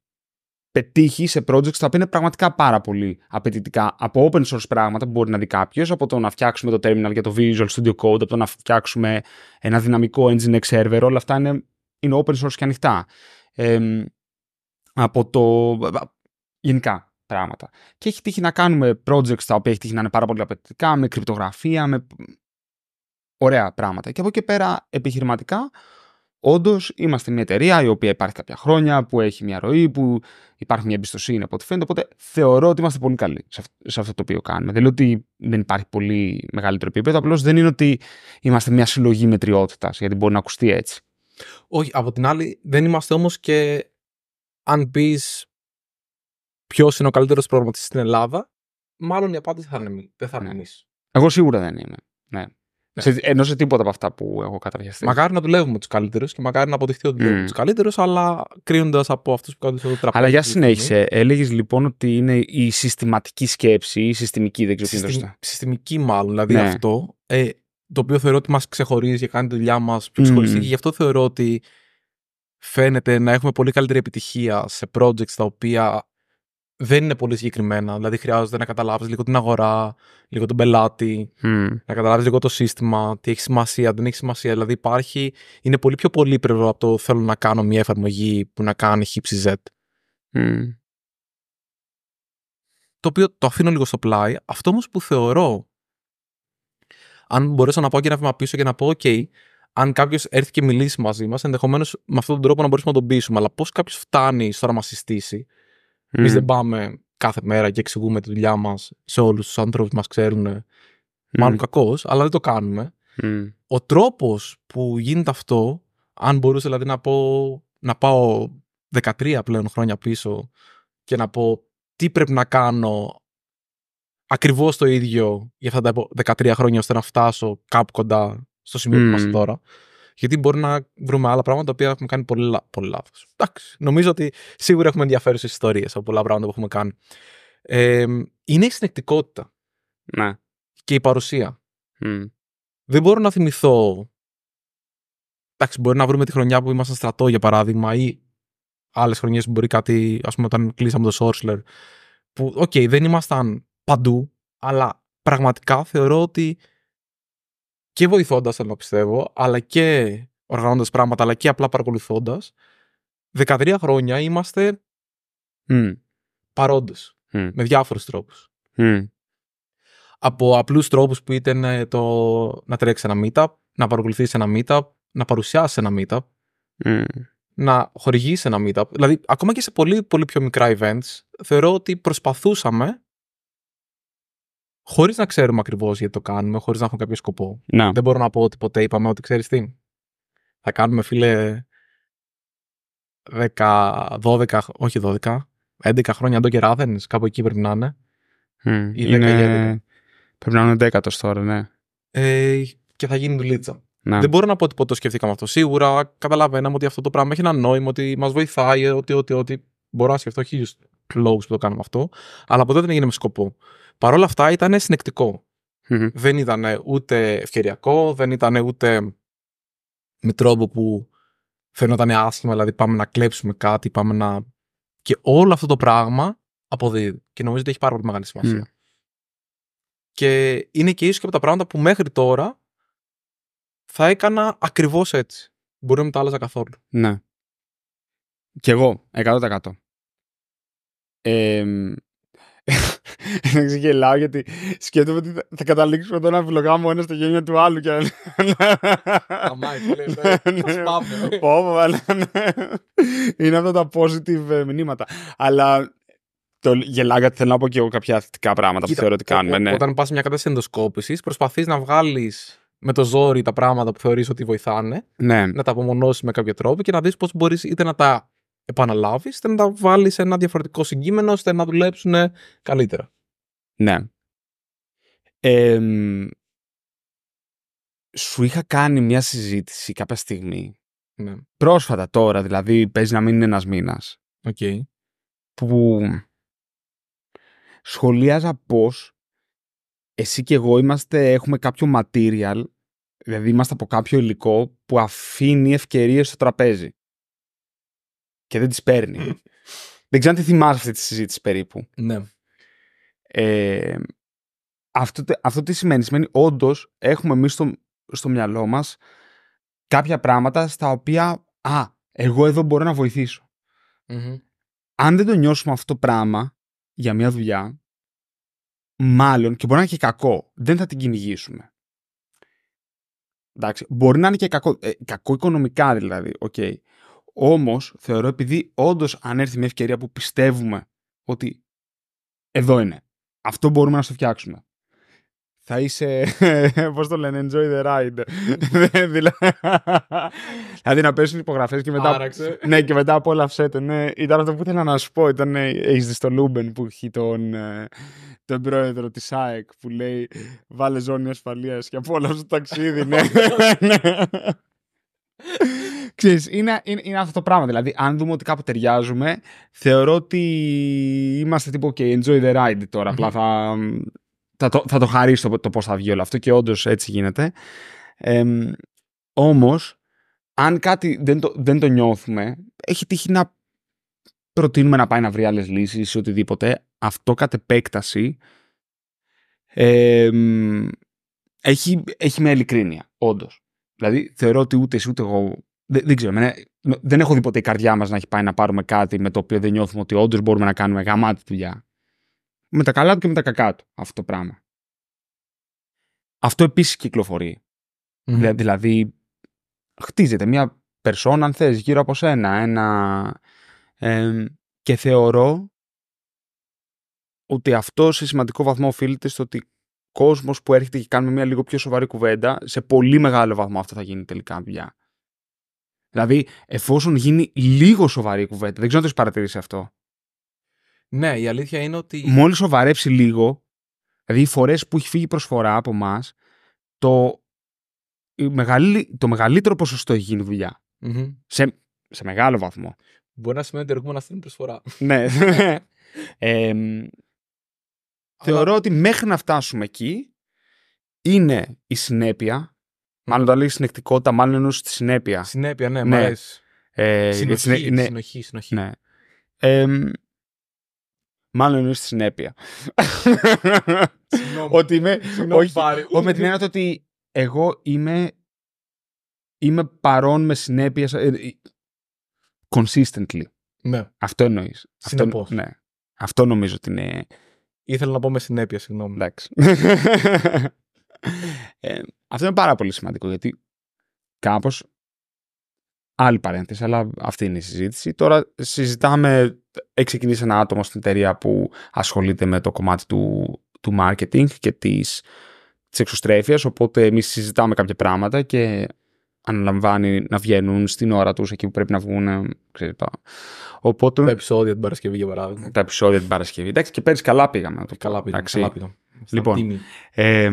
πετύχει σε projects τα οποία είναι πραγματικά πάρα πολύ απαιτητικά. Από open source πράγματα που μπορεί να δει κάποιος, από το να φτιάξουμε το terminal για το Visual Studio Code, από το να φτιάξουμε ένα δυναμικό Nginx server, όλα αυτά είναι, open source και ανοιχτά. από το. Γενικά πράγματα. Και έχει τύχει να κάνουμε projects τα οποία έχει τύχει να είναι πάρα πολύ απαιτητικά, με κρυπτογραφία, με ωραία πράγματα. Και από εκεί πέρα επιχειρηματικά Όντως, είμαστε μια εταιρεία η οποία υπάρχει κάποια χρόνια, που έχει μια ροή, που υπάρχει μια εμπιστοσύνη από ό,τι φαίνεται. Οπότε θεωρώ ότι είμαστε πολύ καλοί σε αυτό το οποίο κάνουμε. Δεν λέω ότι δεν υπάρχει πολύ μεγαλύτερο επίπεδο, απλώς δεν είναι ότι είμαστε μια συλλογή μετριότητας, γιατί μπορεί να ακουστεί έτσι. Όχι, από την άλλη, δεν είμαστε όμως και αν πεις ποιος είναι ο καλύτερος προγραμματιστής στην Ελλάδα, μάλλον η απάντηση θα είναι, δεν θα ναι. είναι εμείς. Εγώ σίγουρα δεν είμαι. Ναι. Ναι. Σε, ενώ σε τίποτα από αυτά που έχω καταβιαστεί. Μακάρι να δουλεύουμε με τους καλύτερους και μακάρι να αποδειχθεί ότι δουλεύουμε mm. τους καλύτερους, αλλά κρίνοντας από αυτούς που κάνουν το τραπέζι. Αλλά για συνέχισε. Έλεγες λοιπόν ότι είναι η συστηματική σκέψη, η συστημική, δεν ξέρω Συστημική, μάλλον. Δηλαδή ναι. αυτό, ε, το οποίο θεωρώ ότι μας ξεχωρίζει και κάνει τη δουλειά μας πιο ξεχωριστή. Mm. Και γι' αυτό θεωρώ ότι φαίνεται να έχουμε πολύ καλύτερη επιτυχία σε projects τα οποία δεν είναι πολύ συγκεκριμένα. Δηλαδή, χρειάζεται να καταλάβεις λίγο την αγορά, λίγο τον πελάτη, να καταλάβεις λίγο το σύστημα, τι έχει σημασία, δεν έχει σημασία. Δηλαδή, υπάρχει, είναι πολύ πιο πολύπλευρο από το θέλω να κάνω μια εφαρμογή που να κάνει χύψη Z. Το οποίο το αφήνω λίγο στο πλάι. Αυτό όμως που θεωρώ, αν μπορέσω να πάω και ένα βήμα πίσω και να πω, OK, αν κάποιος έρθει και μιλήσει μαζί μας, ενδεχομένως με αυτόν τον τρόπο να μπορέσουμε να τον πείσουμε. Αλλά πώς κάποιος φτάνει στο να μας συστήσει, Mm. Εμείς δεν πάμε κάθε μέρα και εξηγούμε τη δουλειά μας σε όλους τους ανθρώπου που μας ξέρουν. Mm. Μάλλον κακώ, αλλά δεν το κάνουμε. Ο τρόπος που γίνεται αυτό, αν μπορούσα δηλαδή να πω να πάω 13 πλέον χρόνια πίσω και να πω τι πρέπει να κάνω ακριβώς το ίδιο για αυτά τα 13 χρόνια ώστε να φτάσω κάπου κοντά στο σημείο mm. που είμαστε τώρα. Γιατί μπορεί να βρούμε άλλα πράγματα τα οποία έχουμε κάνει πολύ, πολύ λάθος. Εντάξει. Νομίζω ότι σίγουρα έχουμε ενδιαφέρουσες ιστορίες από πολλά πράγματα που έχουμε κάνει. είναι η συνεκτικότητα. Ναι. Και η παρουσία. Δεν μπορώ να θυμηθώ. Εντάξει, μπορεί να βρούμε τη χρονιά που ήμασταν στρατό, για παράδειγμα, ή άλλες χρονιές που μπορεί κάτι, ας πούμε, όταν κλείσαμε το Σόρσλερ. Που, οκ, okay, δεν ήμασταν παντού, αλλά πραγματικά θεωρώ ότι και βοηθώντας, θέλω να πιστεύω, αλλά και οργανώντα πράγματα, αλλά και απλά παρακολουθώντας, 13 χρόνια είμαστε mm. παρόντε με διάφορους τρόπους. Από απλούς τρόπους που ήταν ε, το να τρέξει ένα meetup, να παρακολουθείς ένα meetup, να παρουσιάσεις ένα meetup, mm. να χορηγήσει ένα meetup. Δηλαδή, ακόμα και σε πολύ, πολύ πιο μικρά events, θεωρώ ότι προσπαθούσαμε χωρίς να ξέρουμε ακριβώς γιατί το κάνουμε, χωρίς να έχουμε κάποιο σκοπό. Να. Δεν μπορώ να πω ότι ποτέ είπαμε ότι ξέρεις τι. Θα κάνουμε, φίλε, 10, 12, όχι 12, 11 χρόνια το Άθεν, κάπου εκεί πρέπει να είναι. Mm, είναι... Πρέπει να είναι δέκατο τώρα, ναι. Ε, και θα γίνει δουλίτσα. Να. Δεν μπορώ να πω ότι ποτέ το σκεφτήκαμε αυτό. Σίγουρα καταλαβαίναμε ότι αυτό το πράγμα έχει ένα νόημα, ότι μας βοηθάει, ότι, ότι, ότι. Μπορώ να σκεφτώ χίλιους λόγους που το κάνουμε αυτό, αλλά ποτέ δεν έγινε με σκοπό. Παρ' όλα αυτά ήταν Δεν ήταν ούτε ευκαιριακό, δεν ήταν ούτε με τρόπο που φαίνονταν άσχημα, δηλαδή πάμε να κλέψουμε κάτι, πάμε να. Και όλο αυτό το πράγμα αποδίδει. Και νομίζω ότι έχει πάρα πολύ μεγάλη σημασία. Και είναι και ίσως και από τα πράγματα που μέχρι τώρα θα έκανα ακριβώς έτσι. Μπορεί να μην τα άλλαζα καθόλου. Ναι. Κι εγώ, 100%. Ε, Δεν ξεγελάω γιατί σκέφτομαι ότι θα καταλήξουμε τώρα να ο ένας στο γένεια του άλλου και Αμάι, τι ναι, ναι. πάμε ναι, Είναι αυτά τα positive ε, μηνύματα. Αλλά το γελάω γιατί θέλω να πω και εγώ κάποια θετικά πράγματα που θεωρώ ότι κάνουμε. Όταν πας σε μια κατάσταση ενδοσκόπησης προσπαθείς να βγάλεις με το ζόρι τα πράγματα που θεωρείς ότι βοηθάνε, να τα απομονώσεις με κάποιο τρόπο και να δεις πώς μπορείς είτε να τα επαναλάβεις, ώστε να τα βάλεις σε ένα διαφορετικό συγκείμενο, ώστε να δουλέψουν καλύτερα. Ναι. σου είχα κάνει μια συζήτηση κάποια στιγμή. Ναι. Πρόσφατα τώρα, δηλαδή παίζει να μην είναι μήνα μήνας. Okay. Που σχολίαζα πώς εσύ και εγώ είμαστε, έχουμε κάποιο material, δηλαδή είμαστε από κάποιο υλικό που αφήνει ευκαιρίες στο τραπέζι και δεν τις παίρνει. δεν ξέρω αν τη θυμάσαι αυτή τη συζήτηση περίπου. Ναι. Ε, αυτό, τι σημαίνει. Σημαίνει όντως έχουμε εμείς στο, μυαλό μας κάποια πράγματα στα οποία α, εγώ εδώ μπορώ να βοηθησω Αν δεν το νιώσουμε αυτό πράγμα για μια δουλειά, μάλλον και μπορεί να είναι και κακό, δεν θα την κυνηγήσουμε. Εντάξει, μπορεί να είναι και κακό, ε, κακό οικονομικά δηλαδή, Όμως, θεωρώ επειδή όντως αν έρθει μια ευκαιρία που πιστεύουμε ότι εδώ είναι, αυτό μπορούμε να στο φτιάξουμε. Θα είσαι, πώς το λένε, enjoy the ride. δηλαδή να πέσουν υπογραφές και μετά. ναι, και μετά απόλαυσέ το. Ναι, ήταν αυτό που ήθελα να σου πω. Ήταν, η ε, δει στο Λούμπεν που έχει τον, ε, τον πρόεδρο της ΑΕΚ που λέει Βάλε ζώνη ασφαλείας και απόλαυσε το ταξίδι. ναι. ναι. Ξέρεις, είναι, είναι, αυτό το πράγμα. Δηλαδή, αν δούμε ότι κάπου ταιριάζουμε, θεωρώ ότι είμαστε τύπου OK, enjoy the ride τωρα Απλά θα, το, το χαρίσω το, το πώς θα βγει όλο αυτό και όντως έτσι γίνεται. Ε, Όμως, αν κάτι δεν το, το νιώθουμε, έχει τύχει να προτείνουμε να πάει να βρει άλλες λύσεις ή οτιδήποτε. Αυτό κατ' επέκταση. έχει, έχει μια ειλικρίνεια, όντως. Δηλαδή, θεωρώ ότι ούτε εσύ ούτε εγώ δεν, δεν δεν έχω δει ποτέ η καρδιά μας να έχει πάει να πάρουμε κάτι με το οποίο δεν νιώθουμε ότι όντως μπορούμε να κάνουμε γαμάτη δουλειά. Με τα καλά του και με τα κακά του αυτό το πράγμα. Αυτό επίσης Δηλαδή, χτίζεται μια περσόνα, αν θες, γύρω από σένα. Ένα, ε, και θεωρώ ότι αυτό σε σημαντικό βαθμό οφείλεται στο ότι κόσμος που έρχεται και κάνουμε μια λίγο πιο σοβαρή κουβέντα, σε πολύ μεγάλο βαθμό αυτό θα γίνει τελικά δουλειά. Δηλαδή, εφόσον γίνει λίγο σοβαρή κουβέντα, δεν ξέρω αν το έχεις παρατηρήσει αυτό. Ναι, η αλήθεια είναι ότι. Μόλις σοβαρέψει λίγο, δηλαδή οι φορές που έχει φύγει προσφορά από εμάς, το, το μεγαλύτερο ποσοστό έχει γίνει Σε, σε μεγάλο βαθμό. Μπορεί να σημαίνει ότι έχουμε να στείλουμε προσφορά. ναι. ε, θεωρώ ότι μέχρι να φτάσουμε εκεί είναι η συνέπεια Μάλλον όταν λέει συνεκτικότητα, μάλλον εννοούσε στη συνέπεια. Συνέπεια, ναι, ναι. Ε, ναι. συνοχή, συνοχή, συνοχή. Ναι. Ε, μάλλον εννοούσε στη συνέπεια. Συγγνώμη. ότι είμαι. όχι, όχι, με την έννοια ότι εγώ είμαι. Είμαι παρόν με συνέπεια. Ε, ε, consistently. Ναι. Αυτό εννοείς. Αυτό, ναι. Αυτό νομίζω ότι είναι. Ήθελα να πω με συνέπεια, συγγνώμη. Εντάξει. Ε, αυτό είναι πάρα πολύ σημαντικό γιατί κάπως. Άλλη παρένθεση, αλλά αυτή είναι η συζήτηση. Τώρα συζητάμε, έχει ξεκινήσει ένα άτομο στην εταιρεία που ασχολείται με το κομμάτι του, του marketing και της, της εξωστρέφειας, οπότε εμείς συζητάμε κάποια πράγματα και αναλαμβάνει να βγαίνουν στην ώρα τους εκεί που πρέπει να βγουν. τα... Οπότε... Τα επεισόδια την Παρασκευή για παράδειγμα. Τα επεισόδια την Παρασκευή. Εντάξει και πέρυσι καλά πήγαμε. Το... Καλά πήγαμε. Καλά πήγαμε. Λοιπόν, ε,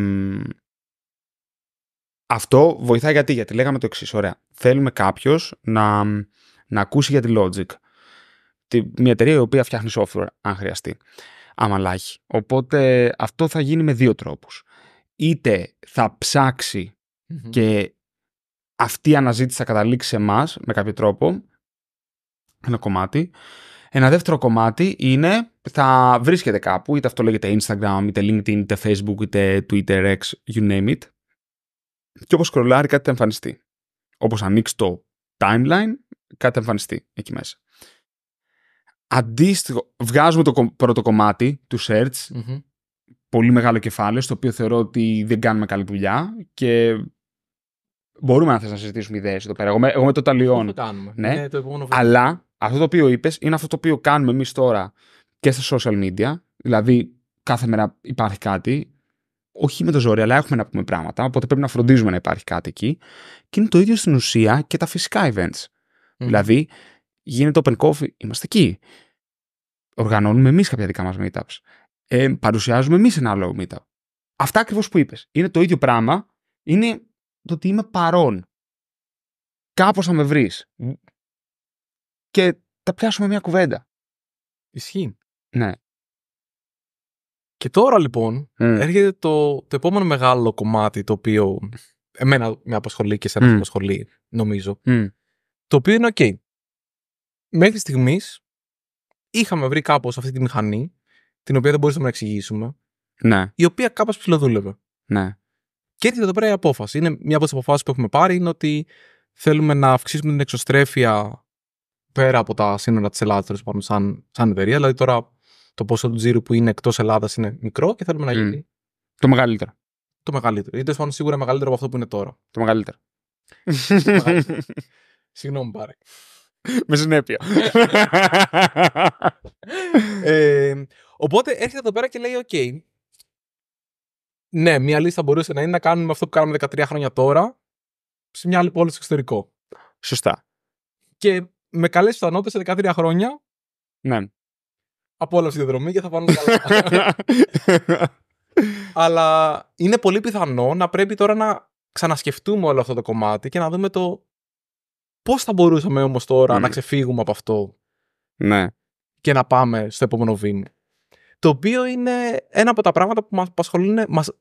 αυτό βοηθάει γιατί, γιατί λέγαμε το εξής. Ωραία. Θέλουμε κάποιος να, να ακούσει για τη Logic. Τη, μια εταιρεία η οποία φτιάχνει software, αν χρειαστεί. Άμα λάχει. Οπότε αυτό θα γίνει με δύο τρόπους. Είτε θα ψαξει και αυτή η αναζήτηση θα καταλήξει σε εμάς με κάποιο τρόπο. Ένα κομμάτι. Ένα δεύτερο κομμάτι είναι, θα βρίσκεται κάπου, είτε αυτό λέγεται Instagram, είτε LinkedIn, είτε Facebook, είτε Twitter, X, you name it. Και όπως σκρολάρει κάτι θα εμφανιστεί. Όπως ανοίξει το timeline, κάτι θα εμφανιστεί εκεί μέσα. Αντίστοιχο, βγάζουμε το πρώτο κομμάτι του search, πολύ μεγάλο κεφάλαιο, στο οποίο θεωρώ ότι δεν κάνουμε καλή δουλειά και Μπορούμε να θες να συζητήσουμε ιδέες εδώ πέρα. Εγώ, με το ταλιών. Το κάνουμε. Ναι. ναι το Αλλά αυτό το οποίο είπες είναι αυτό το οποίο κάνουμε εμείς τώρα και στα social media. Δηλαδή, κάθε μέρα υπάρχει κάτι. Όχι με το ζόρι, αλλά έχουμε να πούμε πράγματα. Οπότε πρέπει να φροντίζουμε να υπάρχει κάτι εκεί. Και είναι το ίδιο στην ουσία και τα φυσικά events. Δηλαδή, γίνεται open coffee, είμαστε εκεί. Οργανώνουμε εμείς κάποια δικά μας meetups. Ε, παρουσιάζουμε εμείς ένα άλλο meetup. Αυτά ακριβώς που είπες. Είναι το ίδιο πράγμα. Είναι το ότι είμαι παρόν. κάπως θα με βρεις. Και τα πιάσουμε μια κουβέντα. Ισχύει. Ναι. Και τώρα λοιπόν έρχεται το, το επόμενο μεγάλο κομμάτι το οποίο εμένα με απασχολεί και σε mm. με απασχολεί νομίζω. Το οποίο είναι ok. Μέχρι στιγμής είχαμε βρει κάπως αυτή τη μηχανή την οποία δεν μπορούσαμε να εξηγήσουμε. Ναι. Η οποία κάπως ψηλοδούλευε. Ναι. Και έρχεται εδώ πέρα η απόφαση. Είναι μία από τις αποφάσεις που έχουμε πάρει είναι ότι θέλουμε να αυξήσουμε την εξωστρέφεια πέρα από τα σύνορα της Ελλάδας, τέλο πάντων, σαν, σαν εταιρεία. Δηλαδή, τώρα το ποσό του τζίρου που είναι εκτός Ελλάδας είναι μικρό και θέλουμε να γίνει. Το μεγαλύτερο. Το μεγαλύτερο. Ή τέλος πάντων σίγουρα μεγαλύτερο από αυτό που είναι τώρα. Το μεγαλύτερο. Συγγνώμη, πάρε. Με συνέπεια. ε, οπότε έρχεται εδώ πέρα και λέει: OK, ναι, μια λύση θα μπορούσε να είναι να κάνουμε αυτό που κάνουμε 13 χρόνια τώρα σε μια άλλη πόλη στο εξωτερικό. Σωστά. Και με καλέ πιθανότητε σε 13 χρόνια. Ναι. Από Απόλαυση δρομή και θα πάνε καλά. Αλλά είναι πολύ πιθανό να πρέπει τώρα να ξανασκεφτούμε όλο αυτό το κομμάτι και να δούμε το πώς θα μπορούσαμε όμως τώρα ναι. να ξεφύγουμε από αυτό ναι. και να πάμε στο επόμενο βήμα το οποίο είναι ένα από τα πράγματα που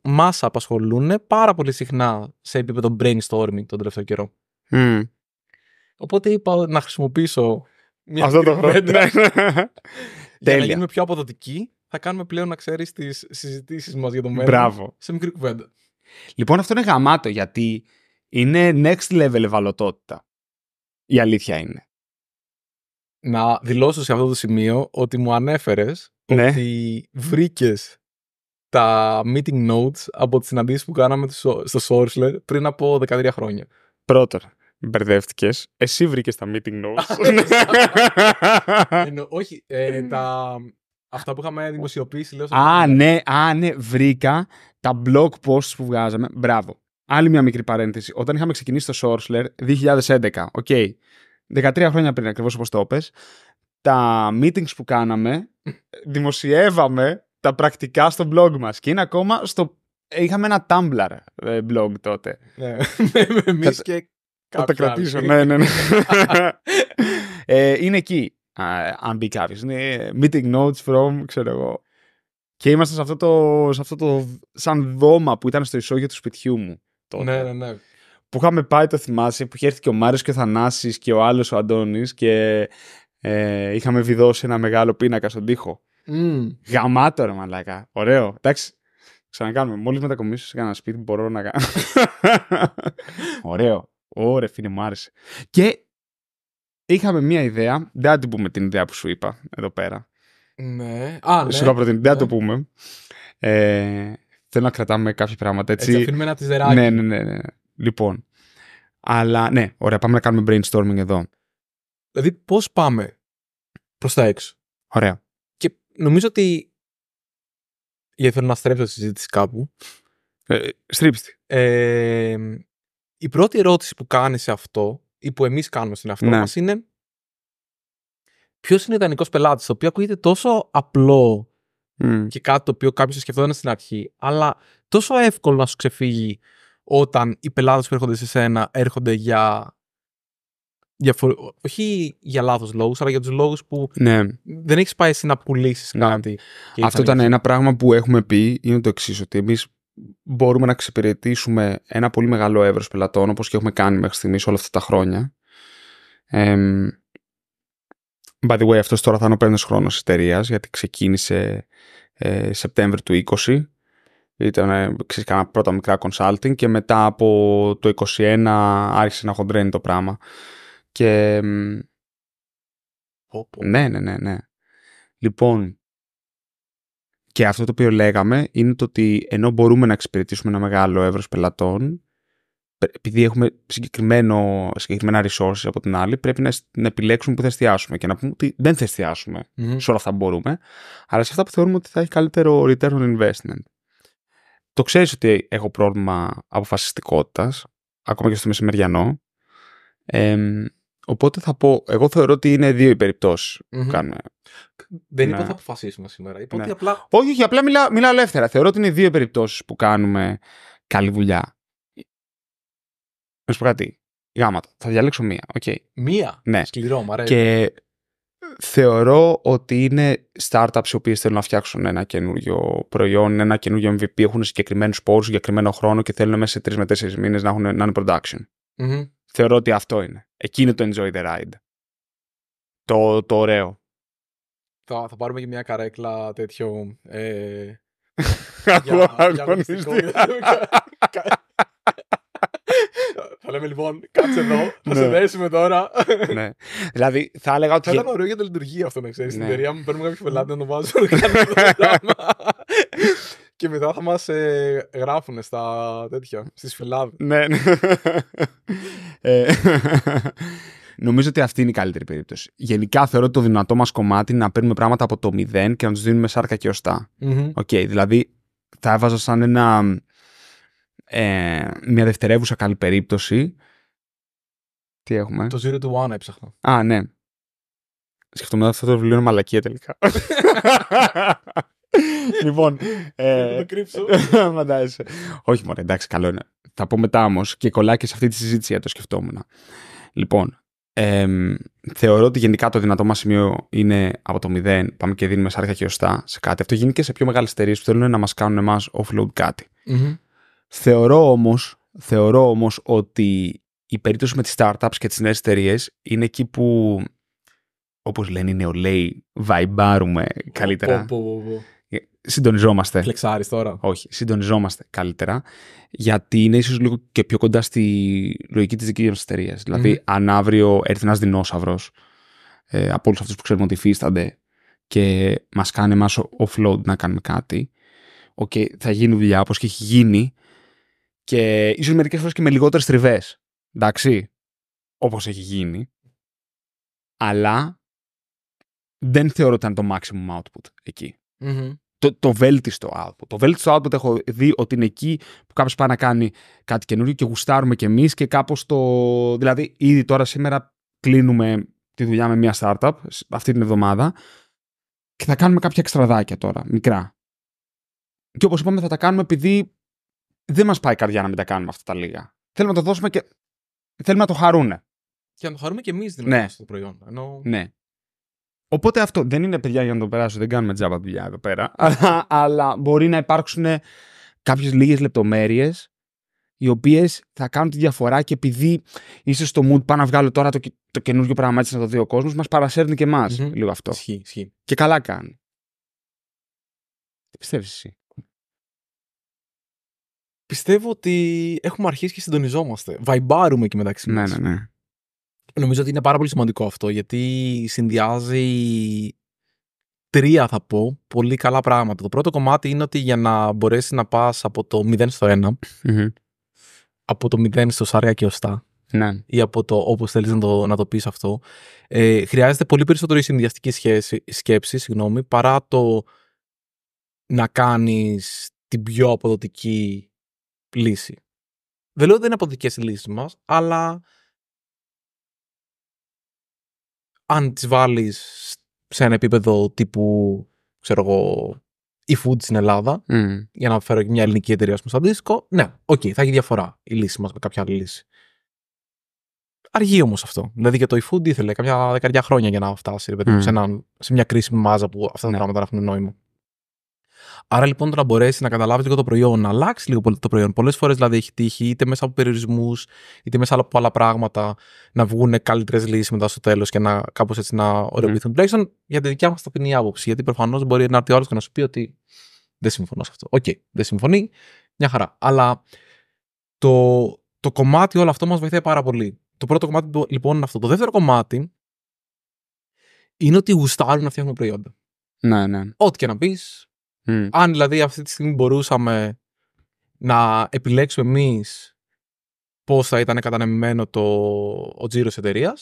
μας απασχολούν, μας, πάρα πολύ συχνά σε επίπεδο brainstorming τον τελευταίο καιρό. Οπότε είπα να χρησιμοποιήσω μια Αυτό το χρόνο. για Τέλεια. να γίνουμε πιο αποδοτικοί, θα κάνουμε πλέον να ξέρεις τις συζητήσεις μας για το μέλλον. Μπράβο. Σε μικρή κουβέντα. Λοιπόν, αυτό είναι γαμάτο γιατί είναι next level ευαλωτότητα. Η αλήθεια είναι. Να δηλώσω σε αυτό το σημείο ότι μου ανέφερες ναι. ότι βρήκες τα meeting notes από τις συναντήσεις που κάναμε στο Sourceler πριν από 13 χρόνια. Πρώτον, μπερδεύτηκες. Εσύ βρήκες τα meeting notes. Ναι. Εννοώ, όχι, ε, τα, Αυτά που είχαμε δημοσιοποιήσει, λέω. Α, ναι, α, ναι, βρήκα τα blog posts που βγάζαμε. Μπράβο. Άλλη μια μικρή παρένθεση. Όταν είχαμε ξεκινήσει το Sourceler 2011, οκ. Okay, 13 χρόνια πριν, ακριβώς όπως το πες, τα meetings που κάναμε, δημοσιεύαμε τα πρακτικά στο blog μας και είναι ακόμα στο... Είχαμε ένα Tumblr ε, blog τότε. Ναι, εμείς και θα τα ναι, ναι, ναι. Ε, είναι εκεί, αν μπει κάποιος. meeting notes from, ξέρω εγώ. Και ήμασταν σε αυτό το, σε αυτό το σαν δώμα που ήταν στο ισόγειο του σπιτιού μου. Τότε. Ναι, ναι, ναι. Που είχαμε πάει, το θυμάσαι, που είχε έρθει και ο Μάριος και ο Θανάσης και ο άλλος ο Αντώνης και ε, είχαμε βιδώσει ένα μεγάλο πίνακα στον τοίχο. Mm. Γαμάτο ρε μαλάκα. Ωραίο. Εντάξει. Ξανακάνουμε. Μόλις μετακομίσω σε ένα σπίτι μπορώ να κάνω. Ωραίο. ωραίο φίλε, μου άρεσε. Και είχαμε μία ιδέα. Δεν την πούμε την ιδέα που σου είπα εδώ πέρα. Ναι. Α, ναι. Σου είπα Δεν το ναι. πούμε. Ε, θέλω να κρατάμε κάποια πράγματα έτσι. Έτσι αφήνουμε ένα τη Ναι, ναι, ναι, ναι. Λοιπόν. Αλλά ναι, ωραία, πάμε να κάνουμε brainstorming εδώ. Δηλαδή, πώς πάμε προς τα έξω. Ωραία. Και νομίζω ότι. Γιατί θέλω να στρέψω τη συζήτηση κάπου. Ε, στρίψτε. Ε, η πρώτη ερώτηση που κάνει σε αυτό ή που εμείς κάνουμε στην αυτό ναι. μας είναι. Ποιος είναι ο ιδανικός πελάτης, το οποίο ακούγεται τόσο απλό και κάτι το οποίο κάποιος σκεφτόταν στην αρχή, αλλά τόσο εύκολο να σου ξεφύγει όταν οι πελάτες που έρχονται σε σένα έρχονται για όχι για λάθος λόγους, αλλά για τους λόγους που ναι. δεν έχεις πάει εσύ να πουλήσεις ναι. κάτι. Αυτό ήταν ένα πράγμα που έχουμε πει, είναι το εξής, ότι εμείς μπορούμε να εξυπηρετήσουμε ένα πολύ μεγάλο εύρος πελατών, όπως και έχουμε κάνει μέχρι στιγμής όλα αυτά τα χρόνια. Ε, by the way, αυτός τώρα θα είναι ο πέμπτος χρόνος της εταιρείας, γιατί ξεκίνησε ε, Σεπτέμβρη του 20. Ήταν ε, ξέρεις, πρώτα μικρά consulting και μετά από το 21 άρχισε να χοντρένει το πράγμα. Και... Πω, Ναι, ναι, ναι, ναι. Λοιπόν, και αυτό το οποίο λέγαμε είναι το ότι ενώ μπορούμε να εξυπηρετήσουμε ένα μεγάλο εύρος πελατών, επειδή έχουμε συγκεκριμένο, συγκεκριμένα resources από την άλλη, πρέπει να, να επιλέξουμε που θα εστιάσουμε και να πούμε ότι δεν θα εστιασουμε σε όλα αυτά που μπορούμε, αλλά σε αυτά που θεωρούμε ότι θα έχει καλύτερο return on investment. Το ξέρεις ότι έχω πρόβλημα αποφασιστικότητας, ακόμα και στο μεσημεριανό. Ε, Οπότε θα πω, εγώ θεωρώ ότι είναι δύο οι περιπτωσει που κάνουμε. Δεν ναι. είπα θα αποφασίσουμε σήμερα. Είπα ναι. απλά... Όχι, όχι, απλά μιλάω μιλά ελεύθερα. Θεωρώ ότι είναι δύο οι περιπτώσεις που κάνουμε καλή δουλειά. Να σου πω κάτι. Γάματα. Θα διαλέξω μία. Okay. Μία. Ναι. Σκληρό, μου αρέσει. Και θεωρώ ότι είναι startups οι οποίες θέλουν να φτιάξουν ένα καινούριο προϊόν, ένα καινούριο MVP, έχουν συγκεκριμένους πόρους, συγκεκριμένο χρόνο και θέλουν μέσα σε τρεις με τέσσερις μήνες να, να είναι production. Θεωρώ ότι αυτό είναι. εκείνο το enjoy the ride. Το, το ωραίο. Θα, πάρουμε και μια καρέκλα τέτοιο... Ε, για, Θα λέμε λοιπόν, κάτσε εδώ, θα ναι. σε δέσουμε τώρα. ναι. Δηλαδή, θα έλεγα ότι. Θα ήταν ωραίο για τη λειτουργία αυτό να ξέρεις. Στην ναι. εταιρεία μου παίρνουμε κάποιο πελάτη να το βάζω. και μετά θα μας ε, γράφουν στα τέτοια, στις φυλάδε. ναι, ναι. Ε, νομίζω ότι αυτή είναι η καλύτερη περίπτωση. Γενικά θεωρώ ότι το δυνατό μας κομμάτι είναι να παίρνουμε πράγματα από το μηδέν και να τους δίνουμε σάρκα και ωστα Οκ, Okay, δηλαδή θα έβαζα σαν ένα, ε, μια δευτερεύουσα καλή περίπτωση. Τι έχουμε. Το Zero to One έψαχνα. Α, ναι. Σκεφτόμουν ότι αυτό το βιβλίο είναι μαλακία τελικά. λοιπόν. Ε, το κρύψω. Φαντάζεσαι. Όχι, μωρέ, εντάξει, καλό είναι. Θα πω μετά όμως και κολλάει και σε αυτή τη συζήτηση, για το σκεφτόμουν. Λοιπόν, ε, θεωρώ ότι γενικά το δυνατό μας σημείο είναι από το 0. Πάμε και δίνουμε σάρκα και οστά σε κάτι. Αυτό γίνεται και σε πιο μεγάλες εταιρείες που θέλουν να μας κάνουν εμάς offload κατι Θεωρώ όμως θεωρώ όμως ότι η περίπτωση με τις startups και τις νέες εταιρείες είναι εκεί που όπως λένε οι νεολαίοι, βαϊμπάρουμε καλύτερα. oh, ε, συντονιζόμαστε. Φλεξάρι τώρα. Όχι, συντονιζόμαστε καλύτερα. Γιατί είναι ίσως λίγο και πιο κοντά στη λογική της δικής μας εταιρείας. Δηλαδή, αν αύριο έρθει ένας δεινόσαυρος ε, από όλους αυτούς που ξέρουμε ότι υφίστανται και μας κάνει εμάς offload να κάνουμε κάτι, okay, θα γίνει δουλειά όπως και έχει γίνει και ίσως μερικές φορές και με λιγότερες τριβές. Εντάξει, όπως έχει γίνει. Αλλά δεν θεωρώ ότι ήταν το maximum output εκεί. Mm-hmm το, το βέλτιστο output. Το βέλτιστο output έχω δει ότι είναι εκεί που κάποιος πάει να κάνει κάτι καινούριο και γουστάρουμε κι εμείς και κάπως το. Δηλαδή, ήδη τώρα σήμερα κλείνουμε τη δουλειά με μια startup αυτή την εβδομάδα και θα κάνουμε κάποια εξτραδάκια τώρα, μικρά. Και όπως είπαμε, θα τα κάνουμε επειδή δεν μας πάει η καρδιά να μην τα κάνουμε αυτά τα λίγα. Θέλουμε να το δώσουμε και. Θέλουμε να το χαρούνε. Και να το χαρούμε κι εμείς δηλαδή ναι. στο προϊόν. Ναι. Οπότε αυτό δεν είναι παιδιά για να το περάσω, δεν κάνουμε τζάμπα δουλειά εδώ πέρα. Αλλά, μπορεί να υπάρξουν κάποιες λίγες λεπτομέρειες οι οποίες θα κάνουν τη διαφορά και επειδή είσαι στο mood, πάω να βγάλω τώρα το, το καινούργιο πράγμα έτσι να το δει ο κόσμος, μας παρασέρνει και εμα λίγο αυτό. Ισχύει, ισχύει. Και καλά κάνει. Τι πιστεύεις εσύ. Πιστεύω ότι έχουμε αρχίσει και συντονιζόμαστε. Βαϊμπάρουμε εκεί μεταξύ ναι, μας. Ναι, ναι, ναι. Νομίζω ότι είναι πάρα πολύ σημαντικό αυτό γιατί συνδυάζει τρία θα πω πολύ καλά πράγματα. Το πρώτο κομμάτι είναι ότι για να μπορέσει να πας από το 0 στο 1, από το 0 στο σάρια και οστά ναι. ή από το όπως θέλεις να το, να το πεις αυτό, ε, χρειάζεται πολύ περισσότερο η συνδυαστική σχέση, σκέψη συγγνώμη, παρά το να κάνεις την πιο αποδοτική λύση. Δεν λέω ότι δεν είναι αποδοτικές οι λύσεις μας, αλλά αν τις βάλεις σε ένα επίπεδο τύπου, ξέρω εγώ, η food στην Ελλάδα, για να φέρω μια ελληνική εταιρεία στο σαν ναι, οκ, okay, θα έχει διαφορά η λύση μας με κάποια άλλη λύση. Αργεί όμως αυτό. Δηλαδή και το e-food ήθελε κάποια δεκαετία χρόνια για να φτάσει mm. σε, ένα, σε μια κρίσιμη μάζα που αυτά τα ναι. πράγματα να έχουν νόημα. Άρα λοιπόν το να μπορέσει να καταλάβεις λίγο το προϊόν, να αλλάξεις λίγο το προϊόν. Πολλές φορές δηλαδή έχει τύχει είτε μέσα από περιορισμούς, είτε μέσα από άλλα πράγματα να βγουν καλύτερες λύσεις μετά στο τέλος και να κάπως έτσι να ωρεοποιηθούν. Mm. Τουλάχιστον για τη δικιά μας ταπεινή άποψη. Γιατί προφανώς μπορεί να έρθει ο άλλος και να σου πει ότι δεν συμφωνώ σε αυτό. Οκ, okay, δεν συμφωνεί. Μια χαρά. Αλλά το, το κομμάτι όλο αυτό μας βοηθάει πάρα πολύ. Το πρώτο κομμάτι λοιπόν είναι αυτό. Το δεύτερο κομμάτι είναι ότι γουστάρουν να φτιάχνουν προϊόντα. Ναι, ναι. Ό,τι και να πεις, Mm. Αν δηλαδή αυτή τη στιγμή μπορούσαμε να επιλέξουμε εμείς πώς θα ήταν κατανεμημένο το, ο τζίρος τη εταιρεία,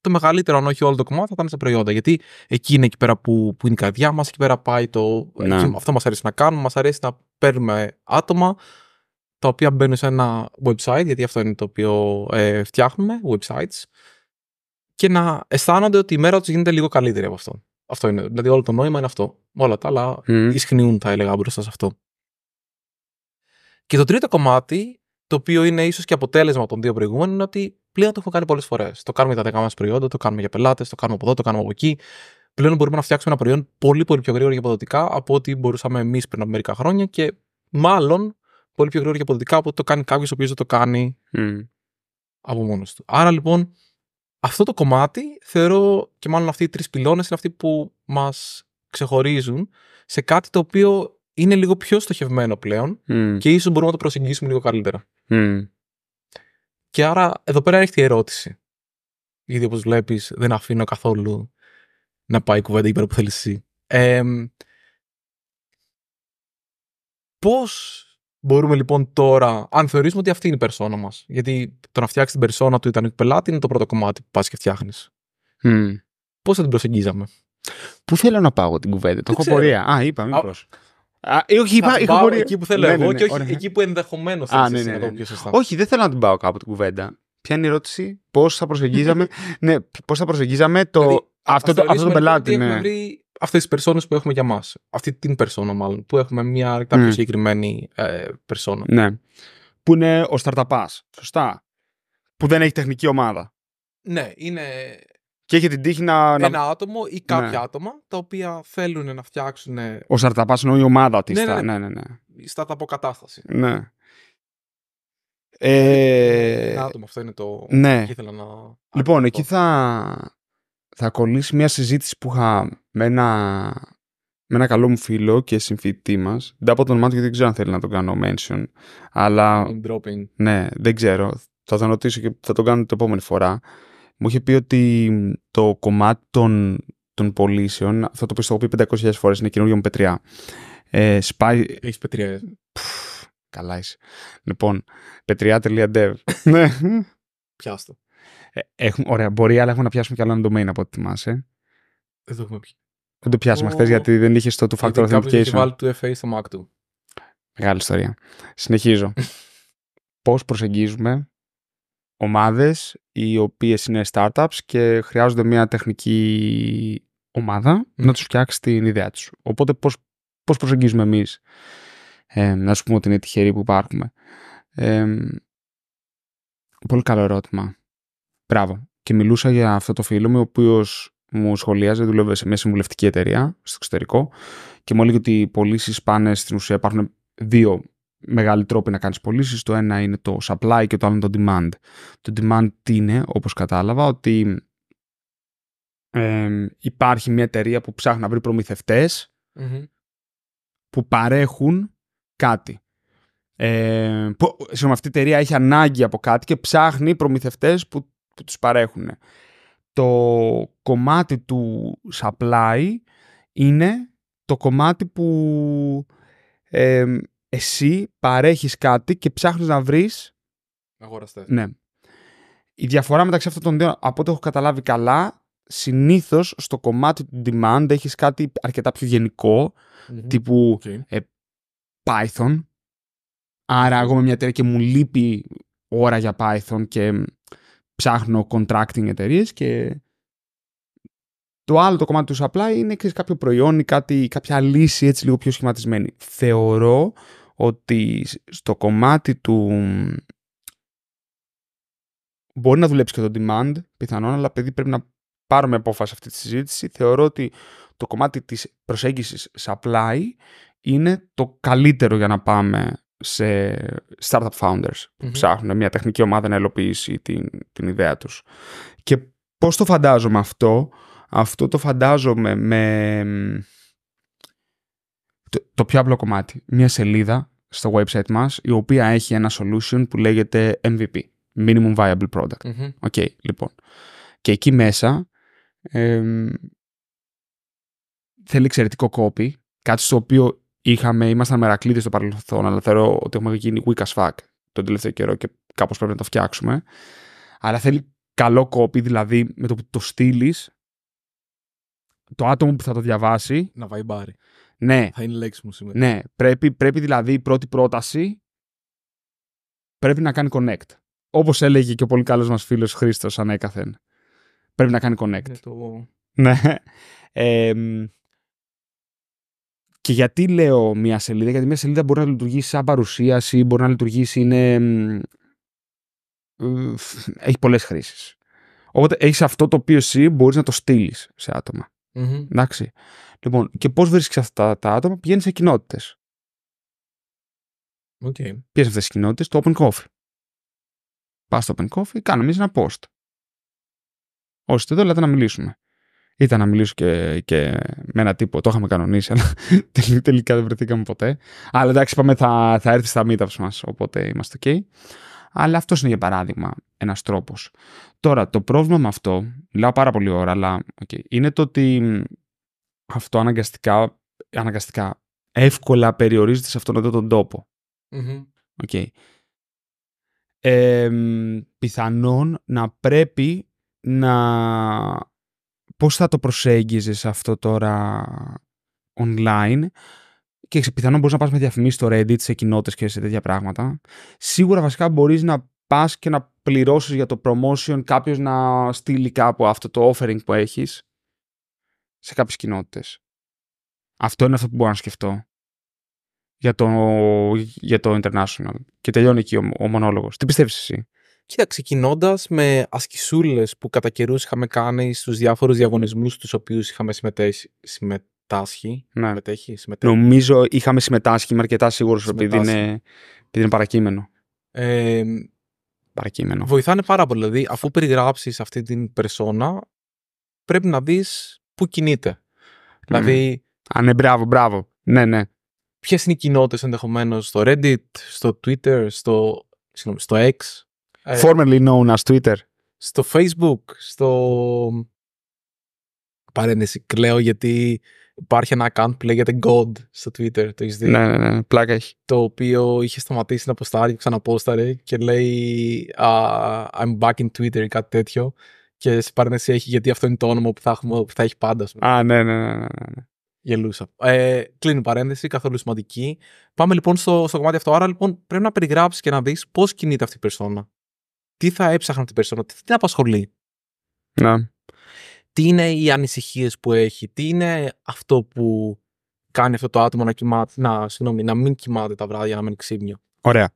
το μεγαλύτερο, αν όχι όλο το κομμάτι, θα ήταν στα προϊόντα. Γιατί εκεί είναι εκεί πέρα που, που είναι η καρδιά μας, εκεί πέρα πάει το. Ε, ναι. Αυτό μας αρέσει να κάνουμε, μας αρέσει να παίρνουμε άτομα τα οποία μπαίνουν σε ένα website, γιατί αυτό είναι το οποίο ε, φτιάχνουμε, websites, και να αισθάνονται ότι η μέρα τους γίνεται λίγο καλύτερη από αυτό. Αυτό είναι. Δηλαδή, όλο το νόημα είναι αυτό. Όλα τα άλλα mm. ισχνιούν, θα έλεγα, μπροστά σε αυτό. Και το τρίτο κομμάτι, το οποίο είναι ίσως και αποτέλεσμα των δύο προηγούμενων, είναι ότι πλέον το έχουμε κάνει πολλές φορές. Το κάνουμε για τα δικά μας προϊόντα, το κάνουμε για πελάτες, το κάνουμε από εδώ, το κάνουμε από εκεί. Πλέον μπορούμε να φτιάξουμε ένα προϊόν πολύ, πολύ πιο γρήγορα και αποδοτικά από ό,τι μπορούσαμε εμείς πριν από μερικά χρόνια και μάλλον πολύ πιο γρήγορα και αποδοτικά από ό,τι το κάνει κάποιος ο οποίος δεν το κάνει mm. από μόνος του. Άρα λοιπόν, αυτό το κομμάτι θεωρώ και μάλλον αυτοί οι τρεις πυλώνες είναι αυτοί που μας ξεχωρίζουν σε κάτι το οποίο είναι λίγο πιο στοχευμένο πλέον και ίσως μπορούμε να το προσεγγίσουμε λίγο καλύτερα. Και άρα εδώ πέρα έρχεται η ερώτηση. Γιατί όπως βλέπεις δεν αφήνω καθόλου να πάει η κουβέντα εκεί πέρα που θέλεις εσύ. πώς Μπορούμε λοιπόν τώρα, αν θεωρήσουμε ότι αυτή είναι η περσόνα μας. Γιατί το να φτιάξεις την περσόνα του ήταν πελάτη είναι το πρώτο κομμάτι που πας και φτιάχνεις. Mm. Πώς θα την προσεγγίζαμε, Πού θέλω να πάω την κουβέντα, Το έχω πορεία. Α, είπα, μήπως. Α, ε, όχι, είπα, θα πάω χωρί... εκεί που θελω να παω την κουβεντα το εχω πορεια α ειπα μηπω οχι ειπα παω εκει που θελω εγώ ναι, και όχι εκεί που ενδεχομένως θα ναι, ναι, ναι. Όχι, δεν θέλω να την πάω κάπου την κουβέντα. Ποια είναι η ερώτηση, πώς θα προσεγγίζαμε, ναι, πώς θα προσεγγίζαμε το, δηλαδή, αυτό, τον λοιπόν πελάτη. ναι αυτές τις περσόνες που έχουμε για μας. Αυτή την περσόνα, μάλλον, που έχουμε μια αρκετά mm. πιο συγκεκριμένη ε, περσόνα. Ναι. Που είναι ο startup. Σωστά. Που δεν έχει τεχνική ομάδα. Ναι, είναι. Και έχει την τύχη να. Ένα άτομο ή ναι. κάποια ναι. άτομα τα οποία θέλουν να φτιάξουν. Ο σταρταπάς είναι η καποια ατομα ναι, τα οποια θελουν να φτιαξουν ο startup ειναι η ομαδα τη. Ναι, ναι, ναι. ναι, Στα τα αποκατάσταση. Ναι. ναι. Ε, ε, ένα άτομο, αυτό είναι το. Ναι. Ήθελα να... Λοιπόν, εκεί θα, θα κολλήσει μια συζήτηση που είχα με ένα, με ένα καλό μου φίλο και συμφιτή μας. Δεν από τον τον γιατί δεν ξέρω αν θέλει να τον κάνω mention. Αλλά. Dropping. Ναι, δεν ξέρω. Θα τον ρωτήσω και θα τον κάνω την επόμενη φορά. Μου είχε πει ότι το κομμάτι των, των πωλήσεων, θα το οποίο πει 500.000 φορές, είναι καινούριο μου πετριά. Ε, σπάει... Έχεις πετριά. Καλά είσαι. Λοιπόν, πετριά.dev. ναι. Πιάστο. Ε, έχουμε, ωραία, μπορεί, αλλά έχουμε να πιάσουμε κι άλλο ένα domain από ό,τι θυμάσαι. Δεν το έχουμε πιάσει. Δεν το πιάσαμε χθες γιατί δεν είχες το two factor authentication. Έχει βάλει του FA στο Mac του. Μεγάλη ιστορία. Συνεχίζω. Πώς προσεγγίζουμε ομάδες οι οποίες είναι startups και χρειάζονται μια τεχνική ομάδα να τους φτιάξει την ιδέα τους. Οπότε, πώς πώς προσεγγίζουμε εμείς, ε, να σου πούμε ότι είναι τυχεροί που υπάρχουμε. Ε, πολύ καλό ερώτημα. Μπράβο. Και μιλούσα για αυτό το φίλο μου, ο οποίος μου σχολιάζει, δουλεύει σε μια συμβουλευτική εταιρεία στο εξωτερικό και μου έλεγε ότι οι πωλήσεις πάνε στην ουσία υπάρχουν δύο μεγάλοι τρόποι να κάνεις πωλήσεις. Το ένα είναι το supply και το άλλο είναι το demand. Το demand τι είναι, όπως κατάλαβα, ότι υπάρχει μια εταιρεία που ψάχνει να βρει προμηθευτές που παρέχουν κάτι. Ε, που, συγγνώμη, αυτή η εταιρεία έχει ανάγκη από κάτι και ψάχνει προμηθευτές που που τους παρέχουν. Το κομμάτι του supply είναι το κομμάτι που εσύ παρέχεις κάτι και ψάχνεις να βρεις αγοραστές. Ναι. Η διαφορά μεταξύ αυτών των δύο, από ό,τι έχω καταλάβει καλά, συνήθως στο κομμάτι του demand έχεις κάτι αρκετά πιο γενικό, τύπου ε, Python. Άρα εγώ με μια εταιρεία και μου λείπει ώρα για Python και ψάχνω contracting εταιρείες και το άλλο το κομμάτι τους supply είναι ξέρεις, κάποιο προϊόν ή κάτι, κάποια λύση έτσι λίγο πιο σχηματισμένη. Θεωρώ ότι στο κομμάτι του μπορεί να δουλέψει και το demand πιθανόν, αλλά επειδή πρέπει να πάρουμε απόφαση αυτή τη συζήτηση, θεωρώ ότι το κομμάτι της προσέγγισης supply είναι το καλύτερο για να πάμε σε startup founders που ψάχνουν μια τεχνική ομάδα να ελοποιήσει την, την ιδέα τους. Και πώς το φαντάζομαι αυτό, αυτό το φαντάζομαι με το, πιο απλό κομμάτι, μια σελίδα στο website μας η οποία έχει ένα solution που λέγεται MVP, Minimum Viable Product. Οκ, okay, λοιπόν. Και εκεί μέσα θέλει εξαιρετικό copy, κάτι στο οποίο είχαμε, ήμασταν μερακλείδε στο παρελθόν, αλλά θεωρώ ότι έχουμε γίνει weak as fuck τον τελευταίο καιρό και κάπως πρέπει να το φτιάξουμε. Αλλά θέλει καλό κόπη, δηλαδή με το που το στείλεις, το άτομο που θα το διαβάσει. Να βαϊμπάρει. Ναι. Θα είναι λέξη μου σήμερα. Ναι. Πρέπει, πρέπει δηλαδή η πρώτη πρόταση πρέπει να κάνει connect. Όπως έλεγε και ο πολύ καλός μας φίλος Χρήστος ανέκαθεν. Πρέπει να κάνει connect. Ναι. Το... Ναι. Και γιατί λέω μία σελίδα, γιατί μία σελίδα μπορεί να λειτουργήσει σαν παρουσίαση, μπορεί να λειτουργήσει, είναι... Έχει πολλές χρήσεις. Οπότε έχεις αυτό το οποίο εσύ μπορείς να το στείλεις σε άτομα. Εντάξει. Λοιπόν, και πώς βρίσκεις αυτά τα άτομα, πηγαίνεις σε κοινότητες. Okay. Ποιε αυτές τις κοινότητες, το Open Coffee. Πας στο Open Coffee, κάνω ένα post. Όσοι είστε εδώ, λέτε να μιλήσουμε. Ήταν να μιλήσω και, με ένα τύπο. Το είχαμε κανονίσει, αλλά τελικά δεν βρεθήκαμε ποτέ. Αλλά εντάξει, είπαμε θα, θα έρθει στα meetups μας, οπότε είμαστε OK. Αλλά αυτός είναι για παράδειγμα ένας τρόπος. Τώρα, το πρόβλημα με αυτό, μιλάω πάρα πολύ ώρα, αλλά okay, είναι το ότι αυτό αναγκαστικά, αναγκαστικά εύκολα περιορίζεται σε αυτόν τον τοπο mm okay. πιθανόν να πρέπει να πώς θα το προσέγγιζες αυτό τώρα online και πιθανόν μπορείς να πας με διαφημίσεις στο Reddit, σε κοινότητες και σε τέτοια πράγματα. Σίγουρα βασικά μπορείς να πας και να πληρώσεις για το promotion κάποιος να στείλει κάπου αυτό το offering που έχεις σε κάποιες κοινότητες. Αυτό είναι αυτό που μπορώ να σκεφτώ για το, για το international. Και τελειώνει εκεί ο, ο μονόλογος. Τι πιστεύεις εσύ? Κοίτα, ξεκινώντας με ασκησούλες που κατά καιρούς είχαμε κάνει στους διάφορους διαγωνισμούς στους οποίους είχαμε Συμμετάσχει. Ναι. Συμμετέχει, Νομίζω είχαμε συμμετάσχει, είμαι αρκετά σίγουρος επειδή, είναι, παρακείμενο. Ε, παρακείμενο. Βοηθάνε πάρα πολύ. Δηλαδή, αφού περιγράψεις αυτή την περσόνα, πρέπει να δεις πού κινείται. Mm. Δηλαδή. Α, ναι, μπράβο, μπράβο. Ναι, ναι. Ποιες είναι οι κοινότητες ενδεχομένως στο Reddit, στο Twitter, στο, συγγνώμη, στο X, ε, formerly known as Twitter. Στο Facebook, στο... Παρένεση, κλαίω γιατί υπάρχει ένα account που λέγεται God στο Twitter, το έχεις δει. Ναι, ναι, ναι, πλάκα έχει. Το οποίο είχε σταματήσει να ποστάρει, ξαναπόσταρε και λέει uh, I'm back in Twitter ή κάτι τέτοιο. Και σε παρένεση έχει γιατί αυτό είναι το όνομα που θα, έχουμε, που θα έχει πάντα. Ας, ναι, ναι, ναι, ναι. ναι. Γελούσα. Ε, κλείνει η παρένθεση, καθόλου σημαντική. Πάμε λοιπόν στο, στο κομμάτι αυτό. Άρα λοιπόν πρέπει να περιγράψεις και να δεις πώς κινείται αυτή η περσόνα τι θα έψαχνα την περισσότερο, τι την απασχολεί. Να. Τι είναι οι ανησυχίες που έχει, τι είναι αυτό που κάνει αυτό το άτομο να, κοιμάται, να, συγγνώμη, να μην κοιμάται τα βράδια, να μην ξύπνιο. Ωραία.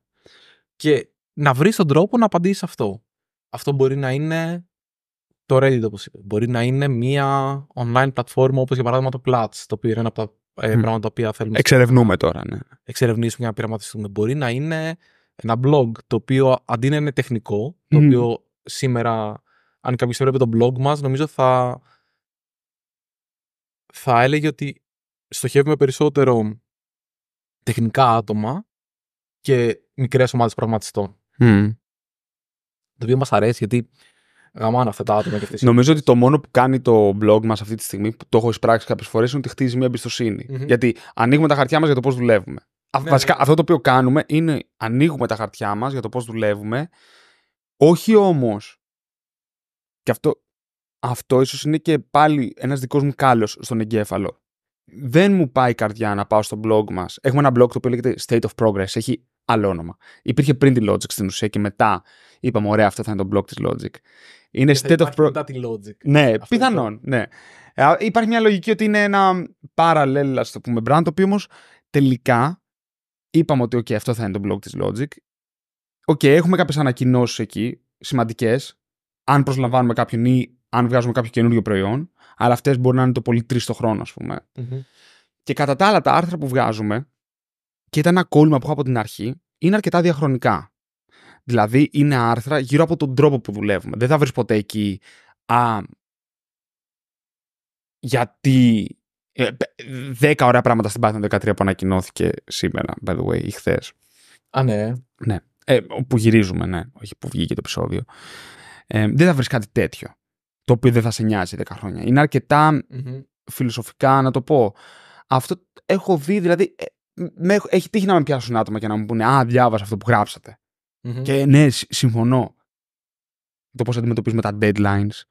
Και να βρεις τον τρόπο να απαντήσεις αυτό. Αυτό μπορεί να είναι το Reddit, όπως είπες. Μπορεί να είναι μια online πλατφόρμα όπως για παράδειγμα το Plats, το οποίο είναι ένα από τα ε, πράγματα τα οποία θέλουμε. Εξερευνούμε τώρα, ναι. Εξερευνήσουμε για να πειραματιστούμε. Μπορεί να είναι ένα blog το οποίο αντί να είναι τεχνικό, το οποίο σήμερα, αν κάποιος έβλεπε το blog μας, νομίζω θα. θα έλεγε ότι στοχεύουμε περισσότερο τεχνικά άτομα και μικρές ομάδες πραγματιστών. Mm. Το οποίο μας αρέσει γιατί γαμάνε αυτά τα άτομα και αυτές Νομίζω ότι το μόνο που κάνει το blog μας αυτή τη στιγμή, που το έχω εισπράξει κάποιες φορές, είναι ότι χτίζει μια εμπιστοσυνη Γιατί ανοίγουμε τα χαρτιά μας για το πώς δουλεύουμε. Ναι, βασικά ναι. αυτό το οποίο κάνουμε είναι ανοίγουμε τα χαρτιά μας για το πώς δουλεύουμε. Όχι όμως, και αυτό, αυτό ίσως είναι και πάλι ένας δικός μου κάλος στον εγκέφαλο. Δεν μου πάει η καρδιά να πάω στο blog μας. Έχουμε ένα blog το οποίο λέγεται State of Progress. Έχει άλλο όνομα. Υπήρχε πριν τη Logic στην ουσία και μετά είπαμε ωραία αυτό θα είναι το blog της Logic. Είναι State of Progress. Μετά Logic. Ναι, πιθανόν. Ναι. υπάρχει μια λογική ότι είναι ένα παραλέλα, στο πούμε, brand, το οποίο όμως τελικά Είπαμε ότι okay, αυτό θα είναι το blog της Logic. Οκ, okay, έχουμε κάποιες ανακοινώσεις εκεί, σημαντικές, αν προσλαμβάνουμε κάποιον ή αν βγάζουμε κάποιο καινούριο προϊόν, αλλά αυτές μπορεί να είναι το πολύ τρεις το χρόνο, ας πουμε Και κατά τα άλλα, τα άρθρα που βγάζουμε, και ήταν ένα κόλλημα που έχω από την αρχή, είναι αρκετά διαχρονικά. Δηλαδή, είναι άρθρα γύρω από τον τρόπο που δουλεύουμε. Δεν θα βρεις ποτέ εκεί, α, γιατί 10 ε, ωραία πράγματα στην Python 13 που ανακοινώθηκε σήμερα, by the way, ή χθες. Α, ναι. Ναι. Ε, που γυρίζουμε, ναι. Όχι που βγήκε το επεισόδιο. Ε, δεν θα βρεις κάτι τέτοιο. Το οποίο δεν θα σε νοιάζει 10 χρόνια. Είναι φιλοσοφικά να το πω. Αυτό έχω δει, δηλαδή. Ε, με, έχει τύχει να με πιάσουν άτομα και να μου πούνε Α, διάβασα αυτό που γραψατε Και ναι, συμφωνώ. Το πώς αντιμετωπίζουμε τα deadlines,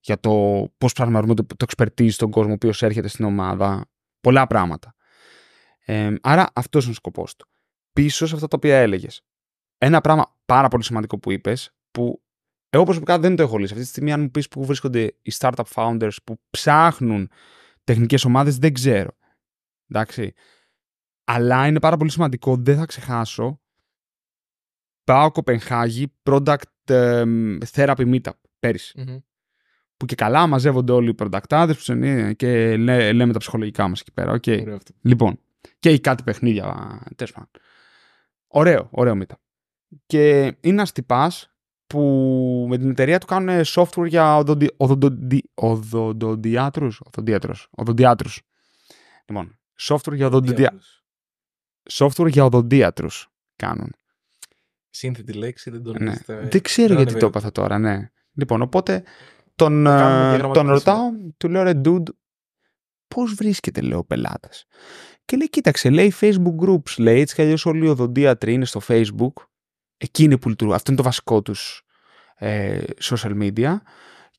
για το πώς πραγματοποιούμε το, το expertise στον κόσμο ο οποίος έρχεται στην ομάδα. Πολλά πράγματα. Ε, άρα αυτός είναι ο σκοπός του. Πίσω σε αυτά τα οποία έλεγες. Ένα πράγμα πάρα πολύ σημαντικό που είπες, που εγώ προσωπικά δεν το έχω λύσει. Αυτή τη στιγμή, αν μου πεις πού βρίσκονται οι startup founders που ψάχνουν τεχνικές ομάδες, δεν ξέρω. Εντάξει. Αλλά είναι πάρα πολύ σημαντικό, δεν θα ξεχάσω. Πάω Κοπενχάγη Product Therapy Meetup περυσι που και καλά μαζεύονται όλοι οι προτακτάδε και λέμε τα ψυχολογικά μας εκεί πέρα. Okay. Ωραίο Λοιπόν, και οι κάτι παιχνίδια. Τέλος πάντων. Ωραίο, ωραίο μύτα. Και είναι ένας τυπάς που με την εταιρεία του κάνουν software για οδοντι... οδοντι... οδοντιάτρους. Οδοντιάτρους. Λοιπόν, software για οδοντιάτρους. Software για οδοντίατρους κάνουν. Σύνθετη λέξη, δεν τον ναι. Δεν ξέρω γιατί το έπαθα τώρα, ναι. Λοιπόν, οπότε τον, ε, τον ρωτάω, του λέω ρε dude, πώς βρίσκεται λέω ο πελάτας. Και λέει κοίταξε, λέει facebook groups, λέει έτσι και όλοι οι οδοντίατροι είναι στο facebook, εκείνη που λειτουργούν, αυτό είναι το βασικό τους ε, social media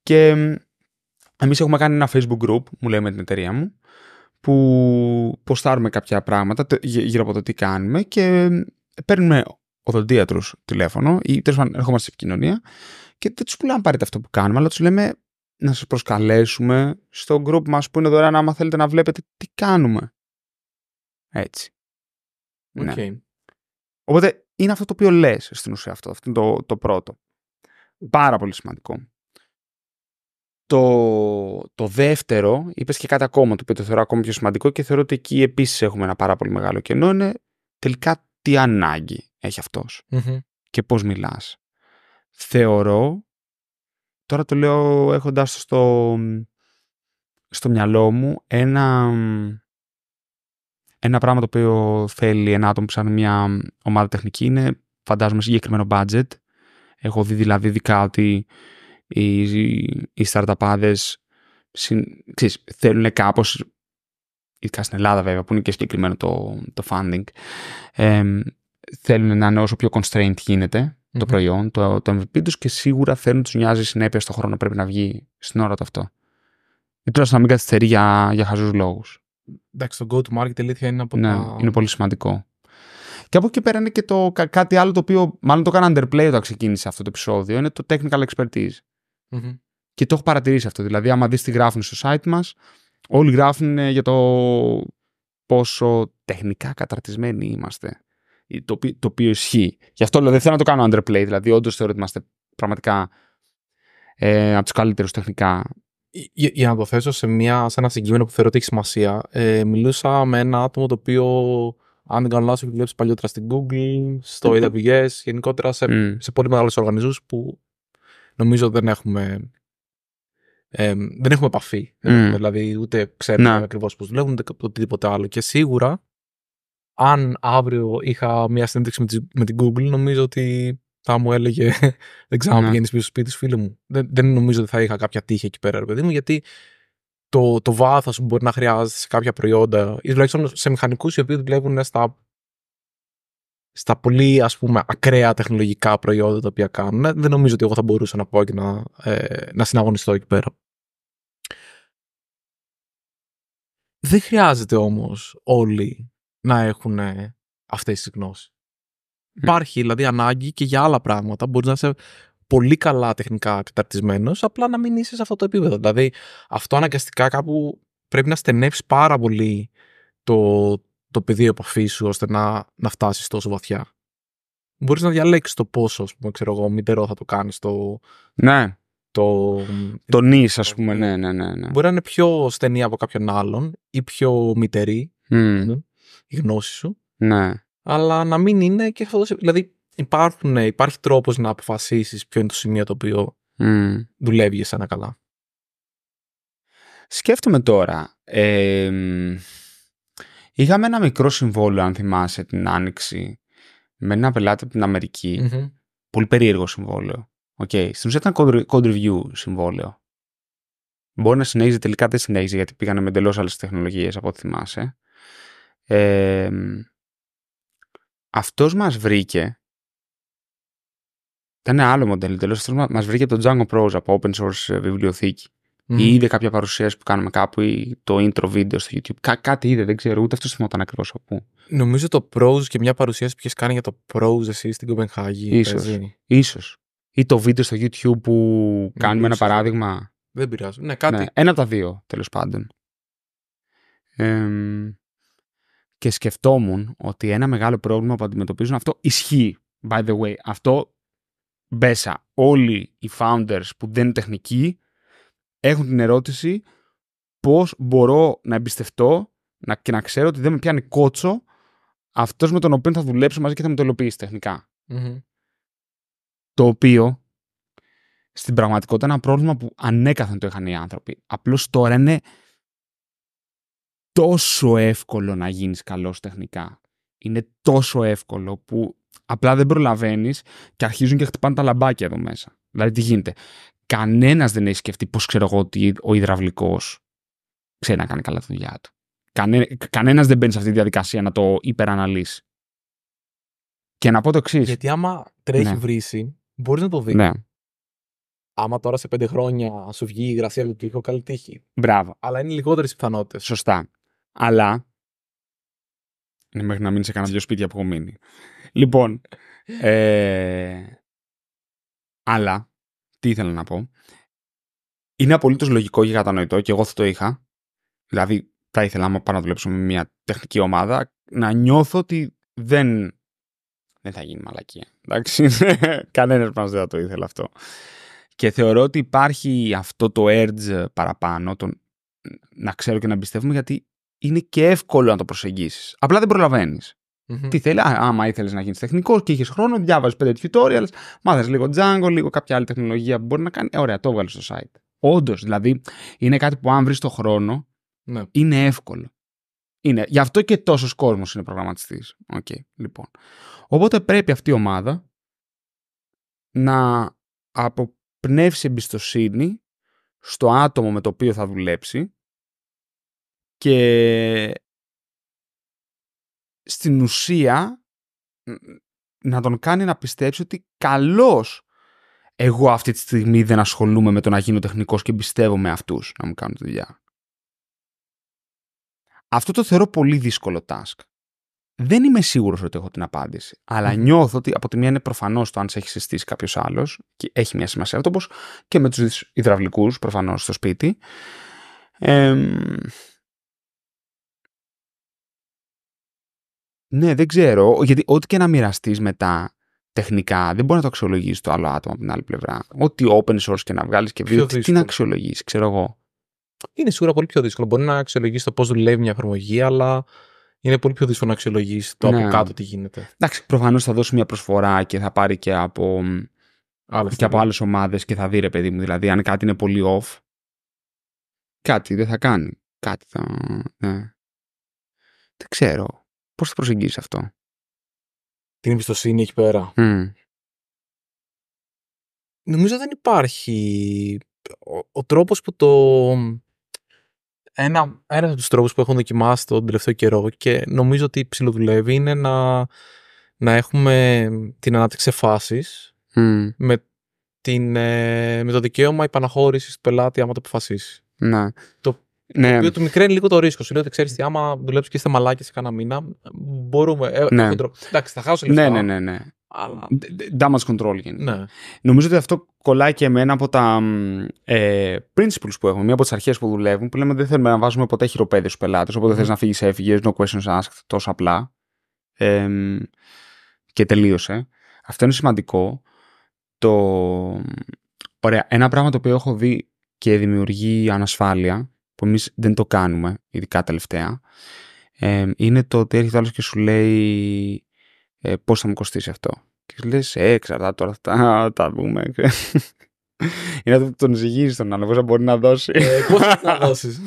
και εμείς έχουμε κάνει ένα facebook group, μου λέει με την εταιρεία μου, που ποστάρουμε κάποια πράγματα γύρω από το τι κάνουμε και παίρνουμε οδοντίατρους τηλέφωνο ή τέλος πάντων ερχόμαστε σε επικοινωνία και δεν τους πουλάμε πάρετε αυτό που κάνουμε, αλλά τους λέμε να σας προσκαλέσουμε στο group μας που είναι δωρεάν, άμα θέλετε να βλέπετε τι κάνουμε. Έτσι. Okay. Ναι. Οπότε είναι αυτό το οποίο λες στην ουσία αυτό. Αυτό είναι το, πρώτο. Πάρα πολύ σημαντικό. Το, το δεύτερο, είπες και κάτι ακόμα το οποίο το θεωρώ ακόμα πιο σημαντικό και θεωρώ ότι εκεί επίσης έχουμε ένα πάρα πολύ μεγάλο κενό. Είναι τελικά τι ανάγκη αυτό. και πώς μιλάς θεωρώ, τώρα το λέω έχοντας το στο, στο μυαλό μου, ένα, ένα πράγμα το οποίο θέλει ένα άτομο που ψάχνει μια ομάδα τεχνική είναι φαντάζομαι συγκεκριμένο budget. Έχω δει δηλαδή ειδικά ότι οι, οι ξέρεις, θέλουν κάπως ειδικά στην Ελλάδα βέβαια που είναι και συγκεκριμένο το, το funding ε, θέλουν να είναι όσο πιο constraint γίνεται το προϊόν, το, το MVP τους και σίγουρα θέλουν τους νοιάζει συνέπεια στον χρόνο πρέπει να βγει στην ώρα του αυτό. Ή τουλάχιστον να μην καθυστερεί για, για χαζούς λόγους. Εντάξει, το go to market η αλήθεια είναι από ναι, είναι πολύ σημαντικό. Και από εκεί πέρα είναι και το, κάτι άλλο το οποίο μάλλον το έκανα underplay όταν ξεκίνησε αυτό το επεισόδιο, είναι το technical expertise. mm Και το έχω παρατηρήσει αυτό. Δηλαδή, άμα δεις τι γράφουν στο site μας, όλοι γράφουν για το πόσο τεχνικά καταρτισμένοι είμαστε το, οποίο, το οποίο ισχύει. Γι' αυτό λέω, δεν θέλω να το κάνω underplay, δηλαδή όντως θεωρώ ότι είμαστε πραγματικά ε, από τους καλύτερους τεχνικά. Για, να το θέσω σε, μια, σε ένα συγκεκριμένο που θεωρώ ότι έχει σημασία, ε, μιλούσα με ένα άτομο το οποίο, αν δεν κάνω λάθος, έχει δουλέψει παλιότερα στην Google, στο AWS, γενικότερα σε, mm. σε πολύ μεγάλους οργανισμούς που νομίζω δεν έχουμε. Ε, δεν έχουμε επαφή. Mm. Δηλαδή, ούτε ξέρουμε ακριβώς πώς δουλεύουν, ούτε οτιδήποτε άλλο. Και σίγουρα αν αύριο είχα μια συνέντευξη με, την Google, νομίζω ότι θα μου έλεγε Δεν ξέρω αν ναι. πηγαίνεις πίσω στο σπίτι σου, μου. Δεν, δεν, νομίζω ότι θα είχα κάποια τύχη εκεί πέρα, παιδί μου, γιατί το, το βάθος που μπορεί να χρειάζεται σε κάποια προϊόντα, ή τουλάχιστον σε μηχανικούς οι οποίοι δουλεύουν στα, στα πολύ ας πούμε, ακραία τεχνολογικά προϊόντα τα οποία κάνουν, ε, δεν νομίζω ότι εγώ θα μπορούσα να πω και να, ε, να συναγωνιστώ εκεί πέρα. Δεν χρειάζεται όμως όλοι να έχουν ε, αυτές τις γνώσεις. Mm. Υπάρχει δηλαδή ανάγκη και για άλλα πράγματα. Μπορείς να είσαι πολύ καλά τεχνικά καταρτισμένος, απλά να μην είσαι σε αυτό το επίπεδο. Δηλαδή, αυτό αναγκαστικά κάπου πρέπει να στενέψει πάρα πολύ το, το πεδίο επαφής σου ώστε να, να φτάσεις τόσο βαθιά. Μπορείς να διαλέξεις το πόσο, ας πούμε, ξέρω μητερό θα το κάνεις το. Ναι. Το, το νης, ας πούμε, ναι, ναι, ναι, ναι. Μπορεί να είναι πιο στενή από κάποιον άλλον ή πιο μητερή. Mm η γνώση σου. Ναι. Αλλά να μην είναι και αυτό. Δηλαδή, υπάρχουν, ε, υπάρχει τρόπος να αποφασίσεις ποιο είναι το σημείο το οποίο mm. δουλεύει για σένα καλά. Σκέφτομαι τώρα. Ε, είχαμε ένα μικρό συμβόλαιο, αν θυμάσαι, την Άνοιξη με ένα πελάτη από την αμερικη mm Πολύ περίεργο συμβόλαιο. Okay. Στην ουσία ήταν review συμβόλαιο. Μπορεί να συνέχιζε, τελικά δεν συνέχιζε γιατί πήγανε με εντελώς άλλες τεχνολογίες από ό,τι θυμάσαι. Ε, αυτός μας βρήκε ήταν ένα άλλο μοντέλο τελώς Αυτό μας βρήκε το Django Pros από open source ε, βιβλιοθήκη. Mm. Ή είδε κάποια παρουσίαση που κάνουμε κάπου ή το intro βίντεο στο YouTube. κάτι είδε, δεν ξέρω, ούτε αυτός θυμόταν ακριβώς από πού. Νομίζω το Pros και μια παρουσίαση που είχες κάνει για το Pros εσύ στην Κοπενχάγη. σω. Ίσως. Ή το βίντεο στο YouTube που ναι, κάνουμε ένα παράδειγμα. Δεν πειράζει. Ναι, κάτι. Ναι, ένα από τα δύο τέλος πάντων και σκεφτόμουν ότι ένα μεγάλο πρόβλημα που αντιμετωπίζουν αυτό ισχύει. By the way, αυτό μπέσα. Όλοι οι founders που δεν είναι τεχνικοί έχουν την ερώτηση πώς μπορώ να εμπιστευτώ και να ξέρω ότι δεν με πιάνει κότσο αυτός με τον οποίο θα δουλέψω μαζί και θα με το υλοποιήσει Το οποίο στην πραγματικότητα είναι ένα πρόβλημα που ανέκαθεν το είχαν οι άνθρωποι. Απλώς τώρα είναι τόσο εύκολο να γίνεις καλός τεχνικά. Είναι τόσο εύκολο που απλά δεν προλαβαίνεις και αρχίζουν και χτυπάνε τα λαμπάκια εδώ μέσα. Δηλαδή τι γίνεται. Κανένας δεν έχει σκεφτεί πώς ξέρω εγώ ότι ο υδραυλικός ξέρει να κάνει καλά τη δουλειά του. Κανένα κανένας δεν μπαίνει σε αυτή τη διαδικασία να το υπεραναλύσει. Και να πω το εξής. Γιατί άμα τρέχει ναι. βρύση, μπορείς να το δεις. Ναι. Άμα τώρα σε πέντε χρόνια σου βγει η γρασία του τείχου, καλή τύχη. Μπράβο. Αλλά είναι λιγότερες πιθανότητες. Σωστά. Αλλά. Είναι μέχρι να μείνει σε κανένα δυο σπίτια που έχω μείνει. Λοιπόν. Ε, αλλά. Τι ήθελα να πω. Είναι απολύτως λογικό και κατανοητό και εγώ θα το είχα. Δηλαδή, θα ήθελα, άμα πάω να δουλέψω με μια τεχνική ομάδα, να νιώθω ότι δεν. Δεν θα γίνει μαλακία. Εντάξει. Κανένας μας δεν θα το ήθελε αυτό. Και θεωρώ ότι υπάρχει αυτό το urge παραπάνω, τον να ξέρω και να πιστεύουμε γιατί είναι και εύκολο να το προσεγγίσεις. Απλά δεν προλαβαινει Τι θέλει, άμα ήθελες να γίνεις τεχνικός και είχες χρόνο, διάβαζες πέντε tutorials, μάθε λίγο Django, λίγο κάποια άλλη τεχνολογία που μπορεί να κάνει. Ε, ωραία, το έβγαλες στο site. Όντως, δηλαδή, είναι κάτι που αν βρεις το χρόνο, ναι. είναι εύκολο. Είναι. Γι' αυτό και τόσος κόσμος είναι προγραμματιστής. Okay, λοιπόν. Οπότε πρέπει αυτή η ομάδα να αποπνεύσει εμπιστοσύνη στο άτομο με το οποίο θα δουλέψει και στην ουσία να τον κάνει να πιστέψει ότι καλώς εγώ αυτή τη στιγμή δεν ασχολούμαι με το να γίνω τεχνικός και πιστεύω με αυτούς να μου κάνουν τη δουλειά. Αυτό το θεωρώ πολύ δύσκολο task. Δεν είμαι σίγουρος ότι έχω την απάντηση. Αλλά νιώθω ότι από τη μία είναι προφανώς το αν σε έχει συστήσει κάποιος άλλος, και έχει μια σημασία αυτό, και με τους υδραυλικούς προφανώς στο σπίτι. Ε, Ναι, δεν ξέρω. Γιατί ό,τι και να μοιραστείς μετά τεχνικά δεν μπορεί να το αξιολογήσει το άλλο άτομο από την άλλη πλευρά. Ό,τι open source και να βγάλεις και βίντεο, τι να αξιολογήσει, ξέρω εγώ. Είναι σίγουρα πολύ πιο δύσκολο. Μπορεί να αξιολογήσει το πώς δουλεύει μια εφαρμογή, αλλά είναι πολύ πιο δύσκολο να αξιολογήσει το από ναι. κάτω τι γίνεται. Εντάξει, προφανώς θα δώσει μια προσφορά και θα πάρει και από, Άλλες από άλλες ομάδες και θα δει ρε παιδί μου. Δηλαδή, αν κάτι είναι πολύ off, κάτι δεν θα κάνει. Κάτι θα. Ναι. Δεν ξέρω. Πώς το προσεγγίσεις αυτό, Την εμπιστοσύνη εκεί πέρα. Mm. Νομίζω δεν υπάρχει. Ο, ο τρόπος που το. Ένα, από τους τρόπους που έχω δοκιμάσει τον τελευταίο καιρό και νομίζω ότι ψηλοδουλεύει είναι να, να έχουμε την ανάπτυξη φάσης με, την, ε, με το δικαίωμα υπαναχώρησης του πελάτη άμα το αποφασίσει. Να. Το ναι. Το του μικραίνει λίγο το ρίσκο. Σου ότι ξέρεις τι, άμα δουλέψεις και είστε μαλάκι σε κάνα μήνα, μπορούμε. Ε, ναι. Εντάξει, θα χάσω λίγο. Ναι, ναι, ναι. ναι. Αλλά... Damage control γίνεται. Ναι. Νομίζω ότι αυτό κολλάει και με ένα από τα ε, principles που έχουμε, μία από τις αρχές που δουλεύουν, που λέμε δεν θέλουμε να βάζουμε ποτέ χειροπέδες στους πελάτες. Οπότε mm. Ναι. θες να φύγεις, έφυγες, no questions asked, τόσο απλά. Ε, και τελείωσε. Αυτό είναι σημαντικό. Το... Ωραία, ένα πράγμα το οποίο έχω δει και δημιουργεί ανασφάλεια που εμείς δεν το κάνουμε, ειδικά τελευταία, είναι το ότι έρχεται άλλος και σου λέει ε, πώς θα μου κοστίσει αυτό. Και σου λες, Ε, εξαρτάται τώρα, αυτά, τα δούμε. είναι αυτό που τον ζυγίζει τον άλλο, πόσα μπορεί να δώσει. Ε, θα δώσει.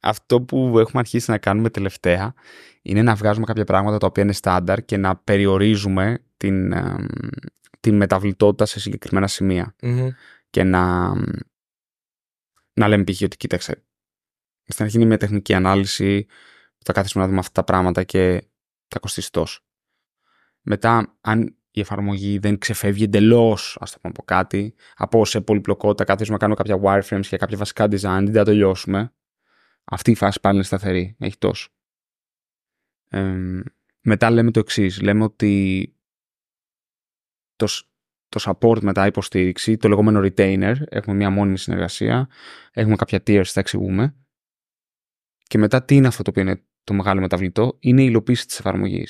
αυτό που έχουμε αρχίσει να κάνουμε τελευταία είναι να βγάζουμε κάποια πράγματα τα οποία είναι στάνταρ και να περιορίζουμε την, μεταβλητότητα σε συγκεκριμένα Και να να λέμε π.χ. ότι κοίταξε. Στην αρχή είναι μια τεχνική ανάλυση που θα κάθεσουμε να δούμε αυτά τα πράγματα και θα κοστίσει τόσο. Μετά, αν η εφαρμογή δεν ξεφεύγει εντελώς, ας το πούμε από κάτι, από σε πολυπλοκότητα, κάθεσουμε να κάνουμε κάποια wireframes και κάποια βασικά design, δεν το τελειώσουμε. Αυτή η φάση πάλι είναι σταθερή. Έχει τόσο. μετά λέμε το εξής. Λέμε ότι το, το support μετά υποστήριξη, το λεγόμενο retainer, έχουμε μια μόνιμη συνεργασία, έχουμε κάποια tiers, θα εξηγούμε. Και μετά τι είναι αυτό το οποίο είναι το μεγάλο μεταβλητό, είναι η υλοποίηση της εφαρμογής.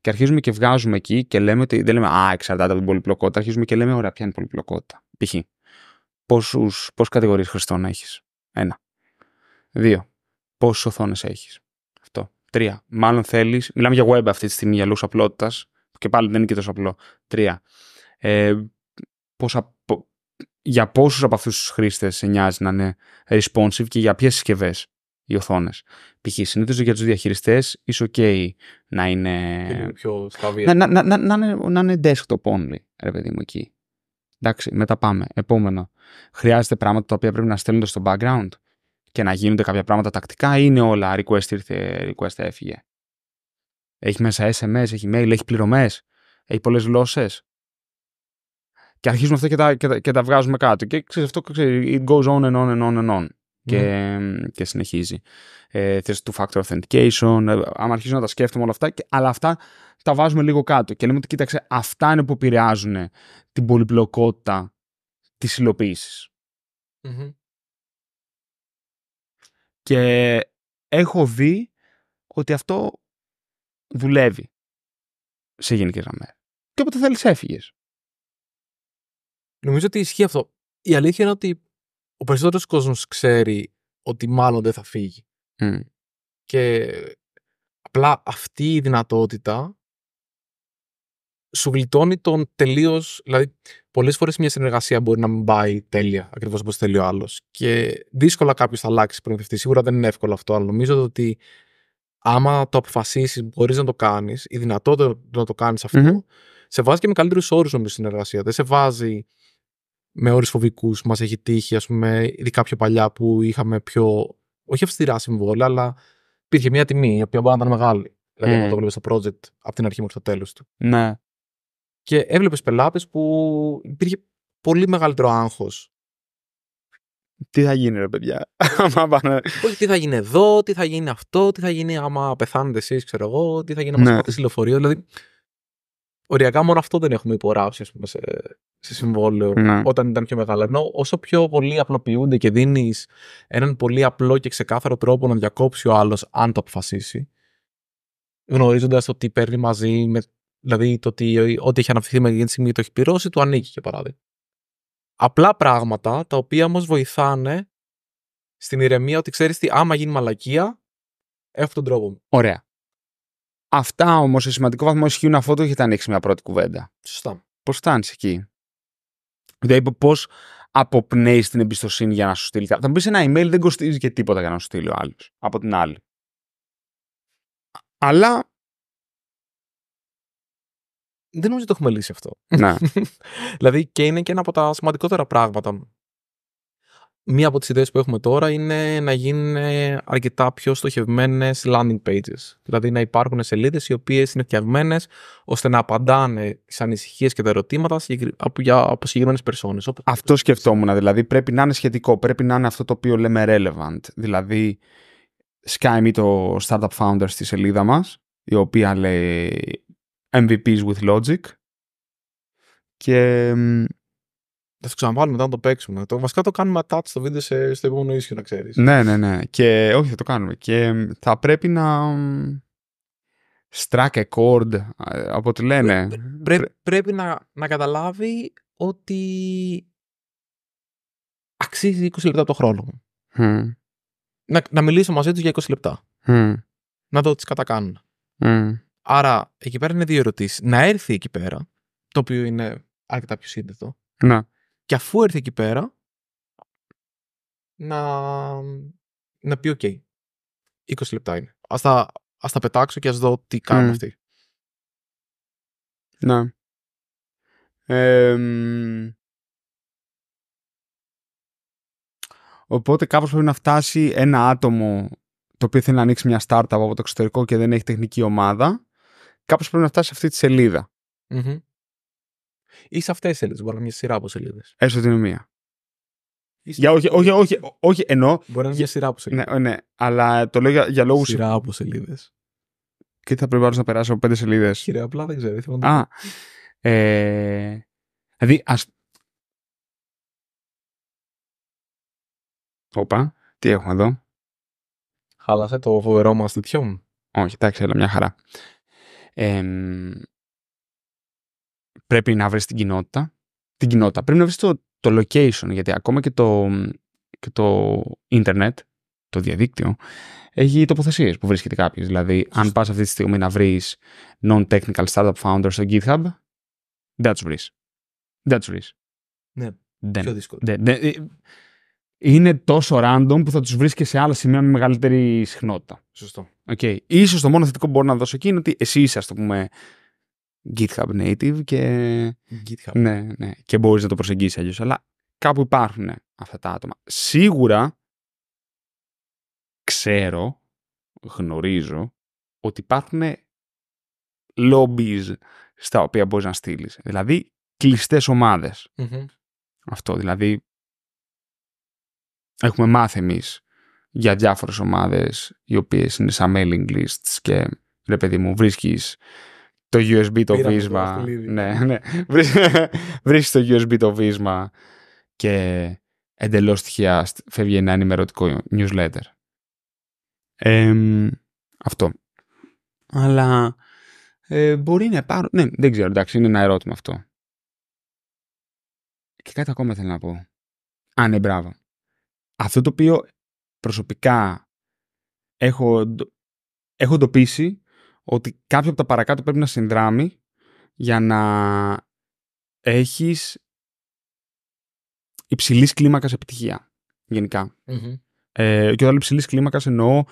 Και αρχίζουμε και βγάζουμε εκεί και λέμε ότι δεν λέμε Α, εξαρτάται από την πολυπλοκότητα. Αρχίζουμε και λέμε Ωραία, ποια είναι η πολυπλοκότητα. Π.χ. Πόσες κατηγορίες χρηστών έχεις. Ένα. Δύο. Πόσες οθόνες έχεις. Αυτό. Τρία. Μάλλον θέλεις. Μιλάμε για web αυτή τη στιγμή για λόγου απλότητα. Και πάλι δεν είναι και τόσο απλό. Τρία ε, για πόσους από αυτούς τους χρήστες σε νοιάζει να είναι responsive και για ποιες συσκευές οι οθόνες. Π.χ. συνήθως για τους διαχειριστές είσαι OK να είναι. Πιο να, να, να, να, είναι, να είναι desktop only, ρε παιδί μου εκεί. Εντάξει, μετά πάμε. Επόμενο. Χρειάζεται πράγματα τα οποία πρέπει να στέλνονται στο background και να γίνονται κάποια πράγματα τακτικά. ή Είναι όλα. Request ήρθε, request έφυγε. Έχει μέσα SMS, έχει mail, έχει πληρωμές. Έχει πολλές γλώσσες. Και αρχίζουμε αυτά και τα, και τα, βγάζουμε κάτω. Και ξέρεις, αυτό ξέρεις, it goes on and on and on and on. Και, συνεχίζει. Ε, θες του factor authentication, ε, άμα αρχίζω να τα σκέφτομαι όλα αυτά, και, αλλά αυτά τα βάζουμε λίγο κάτω και λέμε ότι κοίταξε αυτά είναι που επηρεάζουν την πολυπλοκότητα της υλοποιηση Και έχω δει ότι αυτό δουλεύει σε γενικές γραμμές. Και όποτε θέλεις έφυγες. Νομίζω ότι ισχύει αυτό. Η αλήθεια είναι ότι ο περισσότερος κόσμος ξέρει ότι μάλλον δεν θα φύγει. Mm. Και απλά αυτή η δυνατότητα σου γλιτώνει τον τελείως. Δηλαδή, πολλές φορές μια συνεργασία μπορεί να μην πάει τέλεια, ακριβώς όπως θέλει ο άλλος. Και δύσκολα κάποιος θα αλλάξει προμηθευτή. Σίγουρα δεν είναι εύκολο αυτό, αλλά νομίζω ότι άμα το αποφασίσεις, μπορείς να το κάνεις, η δυνατότητα να το κάνεις αυτό, mm-hmm. σε βάζει και με καλύτερους όρους νομίζω στην εργασία. Δεν σε βάζει με όρους φοβικούς μας έχει τύχει, ας πούμε, ειδικά πιο παλιά που είχαμε πιο. Όχι αυστηρά συμβόλαια, αλλά υπήρχε μια τιμή η οποία μπορεί να ήταν μεγάλη. Δηλαδή, όταν ναι. το βλέπει το project από την αρχή μέχρι το τέλος του. Ναι. Και έβλεπες πελάτες που υπήρχε πολύ μεγαλύτερο άγχος. Τι θα γίνει, ρε παιδιά. Όχι, τι θα γίνει εδώ, τι θα γίνει αυτό, τι θα γίνει άμα πεθάνετε εσείς, ξέρω εγώ, τι θα γίνει άμα ναι. τη λεωφορείο. Δηλαδή, Οριακά μόνο αυτό δεν έχουμε υποράσει σε, σε συμβόλαιο ναι. όταν ήταν πιο μεγάλο. Ενώ όσο πιο πολύ απλοποιούνται και δίνεις έναν πολύ απλό και ξεκάθαρο τρόπο να διακόψει ο άλλος, αν το αποφασίσει, γνωρίζοντας το τι παίρνει μαζί, με, δηλαδή το ότι ό,τι έχει αναφερθεί με την στιγμή το έχει πληρώσει, του ανήκει για παράδειγμα. Απλά πράγματα τα οποία όμως βοηθάνε στην ηρεμία ότι ξέρεις τι, άμα γίνει μαλακία, έχω τον τρόπο μου. Ωραία. Αυτά όμως σε σημαντικό βαθμό ισχύουν αφού το έχετε ανοίξει μια πρώτη κουβέντα. Σωστά. Πώς φτάνει εκεί. Δηλαδή, πώς αποπνέεις την εμπιστοσύνη για να σου στείλει κάτι. Θα μου πεις ένα email, δεν κοστίζει και τίποτα για να σου στείλει ο άλλος. Από την άλλη. Αλλά. Δεν νομίζω ότι το έχουμε λύσει αυτό. Ναι. δηλαδή και είναι και ένα από τα σημαντικότερα πράγματα μία από τις ιδέες που έχουμε τώρα είναι να γίνουν αρκετά πιο στοχευμένες landing pages. Δηλαδή να υπάρχουν σελίδες οι οποίες είναι φτιαγμένες ώστε να απαντάνε στις ανησυχίες και τα ερωτήματα από συγκεκριμένες περσόνες. Αυτό σκεφτόμουν, δηλαδή πρέπει να είναι σχετικό, πρέπει να είναι αυτό το οποίο λέμε relevant. Δηλαδή Sky το Startup Founder στη σελίδα μας, η οποία λέει MVPs with Logic και θα το ξαναβάλουμε μετά να το παίξουμε. Το, βασικά το κάνουμε attach το βίντεο σε, στο επόμενο ίσιο, να ξέρεις. Ναι, ναι, ναι. Και όχι, θα το κάνουμε. Και θα πρέπει να. Strike a chord, από ό,τι λένε. πρέπει να, να καταλάβει ότι αξίζει 20 λεπτά από το χρόνο μου. Να, να μιλήσω μαζί τους για 20 λεπτά. Να δω τις κατακάνουν. Mm. Άρα, εκεί πέρα είναι δύο ερωτήσεις. Να έρθει εκεί πέρα, το οποίο είναι αρκετά πιο σύνδετο Να. Και αφού έρθει εκεί πέρα, να, να πει: OK, 20 λεπτά είναι. Ας τα, τα πετάξω και ας δω τι κάνουν mm. αυτοί. Ναι. οπότε κάπως πρέπει να φτάσει ένα άτομο το οποίο θέλει να ανοίξει μια startup από το εξωτερικό και δεν έχει τεχνική ομάδα. Κάπως πρέπει να φτάσει σε αυτή τη σελιδα ή σε αυτές τι σελίδες. Μπορεί να είναι μια σειρά από σελίδες. Έστω την μία. Για, όχι, όχι, όχι, όχι, εννοώ. Μπορεί να είναι μια σειρά ενώ μπορει να ειναι σελίδες. Ναι, ναι, αλλά το λέω για, για λόγους. Σειρά από σελίδες. Και τι θα πρέπει να περάσω από πέντε σελίδες. Κύριε, απλά δεν ξέρω. Θέλω Α. Ε, δηλαδή, ας. Όπα, τι έχουμε εδώ. Χάλασε το φοβερό μας τέτοιο. Όχι, εντάξει, αλλά μια χαρά. Ε, πρέπει να βρεις την κοινότητα. Την κοινότητα. Πρέπει να βρεις το, το location, γιατί ακόμα και το, και το ίντερνετ, το διαδίκτυο, έχει τοποθεσίες που βρίσκεται κάποιος. Δηλαδή, αν πας αυτή τη στιγμή να βρεις non-technical startup founders στο GitHub, δεν τους βρεις. Δεν τους βρεις. Ναι. Δεν. Πιο δύσκολο. Ε, είναι τόσο random που θα τους βρεις και σε άλλα σημεία με μεγαλύτερη συχνότητα. Σωστό. Okay. Ίσως το μόνο θετικό που μπορώ να δώσω εκεί είναι ότι εσύ είσαι, ας το πούμε, GitHub Native και. GitHub. Ναι, ναι. Και μπορείς να το προσεγγίσεις αλλιώς. Αλλά κάπου υπάρχουν αυτά τα άτομα. Σίγουρα ξέρω, γνωρίζω ότι υπάρχουν lobbies στα οποία μπορείς να στείλεις. Δηλαδή κλειστές Αυτό δηλαδή. Έχουμε μάθει εμείς για διάφορες ομάδες οι οποίες είναι σαν mailing lists και ρε παιδί μου, βρίσκεις το USB το βίσμα. ναι, ναι. Βρίσκει το USB το βίσμα και εντελώς τυχαία φεύγει ένα ενημερωτικό newsletter. αυτό. Αλλά ε, μπορεί να πάρω. Ναι, δεν ξέρω, εντάξει, είναι ένα ερώτημα αυτό. Και κάτι ακόμα θέλω να πω. Α, ναι, μπράβο. Αυτό το οποίο προσωπικά έχω, έχω εντοπίσει ότι κάποιο από τα παρακάτω πρέπει να συνδράμει για να έχεις υψηλής κλίμακας επιτυχία, γενικά. Mm-hmm. Ε, και όταν υψηλής κλίμακας εννοώ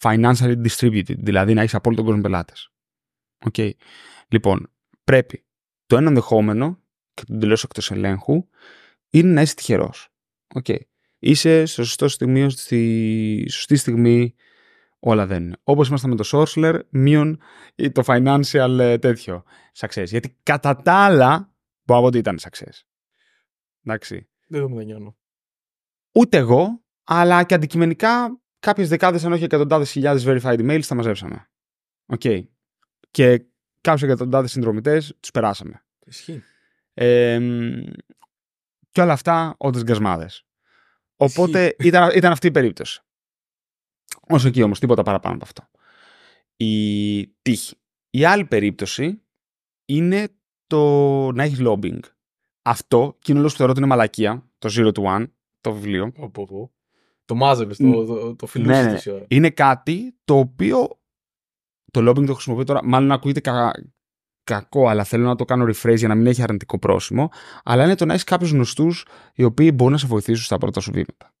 financially distributed, δηλαδή να έχεις απόλυτο κόσμο πελάτες. Okay. Λοιπόν, πρέπει το ένα ενδεχόμενο και το τελειώσω εκτός ελέγχου είναι να είσαι τυχερός. Okay. Είσαι στο σωστό στιγμή, στη σωστή στιγμή, όλα δεν είναι. Όπως ήμασταν με το Sorcerer, μείον το financial ε, τέτοιο success. Γιατί κατά τα άλλα, μπορώ ότι ήταν success. Εντάξει. Δεν το μετανιώνω. Ούτε εγώ, αλλά και αντικειμενικά κάποιες δεκάδες, αν όχι εκατοντάδες χιλιάδες verified emails τα μαζέψαμε. Οκ. Και κάποιου εκατοντάδες συνδρομητές τους περάσαμε. Ισχύει. Ε, και όλα αυτά όντως γκασμάδες. Οπότε ήταν αυτή η περίπτωση. Όσο εκεί όμως τίποτα παραπάνω από αυτό. Η τύχη. Η άλλη περίπτωση είναι το να έχεις lobbying. Αυτό, κοινό λόγο που θεωρώ ότι είναι μαλακία, το Zero to One, το βιβλίο. Το μάζευε, το, το, το ναι, ναι. Είναι κάτι το οποίο το lobbying το χρησιμοποιώ τώρα. Μάλλον ακούγεται κα, κακό, αλλά θέλω να το κάνω rephrase για να μην έχει αρνητικό πρόσημο. Αλλά είναι το να έχεις κάποιους γνωστούς οι οποίοι μπορούν να σε βοηθήσουν στα πρώτα σου βήματα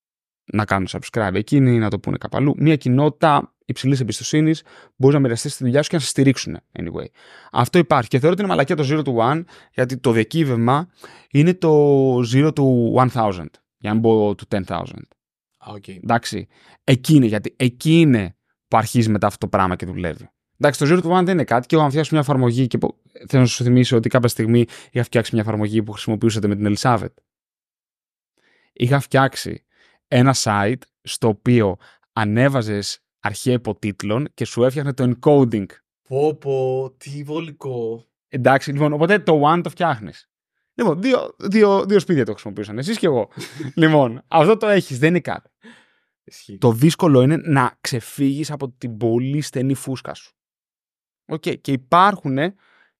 να κάνουν subscribe εκείνοι, να το πούνε καπαλού. Μια κοινότητα υψηλής εμπιστοσύνης μπορεί να μοιραστεί τη δουλειά σου και να σε στηρίξουν anyway. Αυτό υπάρχει. Και θεωρώ ότι είναι μαλακία το 0 to 1, γιατί το διακύβευμα είναι το 0 to 1000. Για να πω το 10,000. Okay. Εντάξει. Εκεί είναι, γιατί εκεί είναι που αρχίζει μετά αυτό το πράγμα και δουλεύει. Εντάξει, το Zero to One δεν είναι κάτι και εγώ αν φτιάξω μια εφαρμογή και θέλω να σου θυμίσω ότι κάποια στιγμή είχα φτιάξει μια εφαρμογή που χρησιμοποιούσατε με την Ελισάβετ. Είχα φτιάξει ένα site στο οποίο ανέβαζες αρχαία υποτίτλων και σου έφτιαχνε το encoding. Πω πω, τι βολικό. Εντάξει, λοιπόν, οπότε το one το φτιάχνεις. Λοιπόν, δύο, δύο, δύο σπίτια το χρησιμοποιούσαν, εσύ κι εγώ. λοιπόν, αυτό το έχεις, δεν είναι κάτι. Το δύσκολο είναι να ξεφύγεις από την πολύ στενή φούσκα σου. Οκ Και υπάρχουν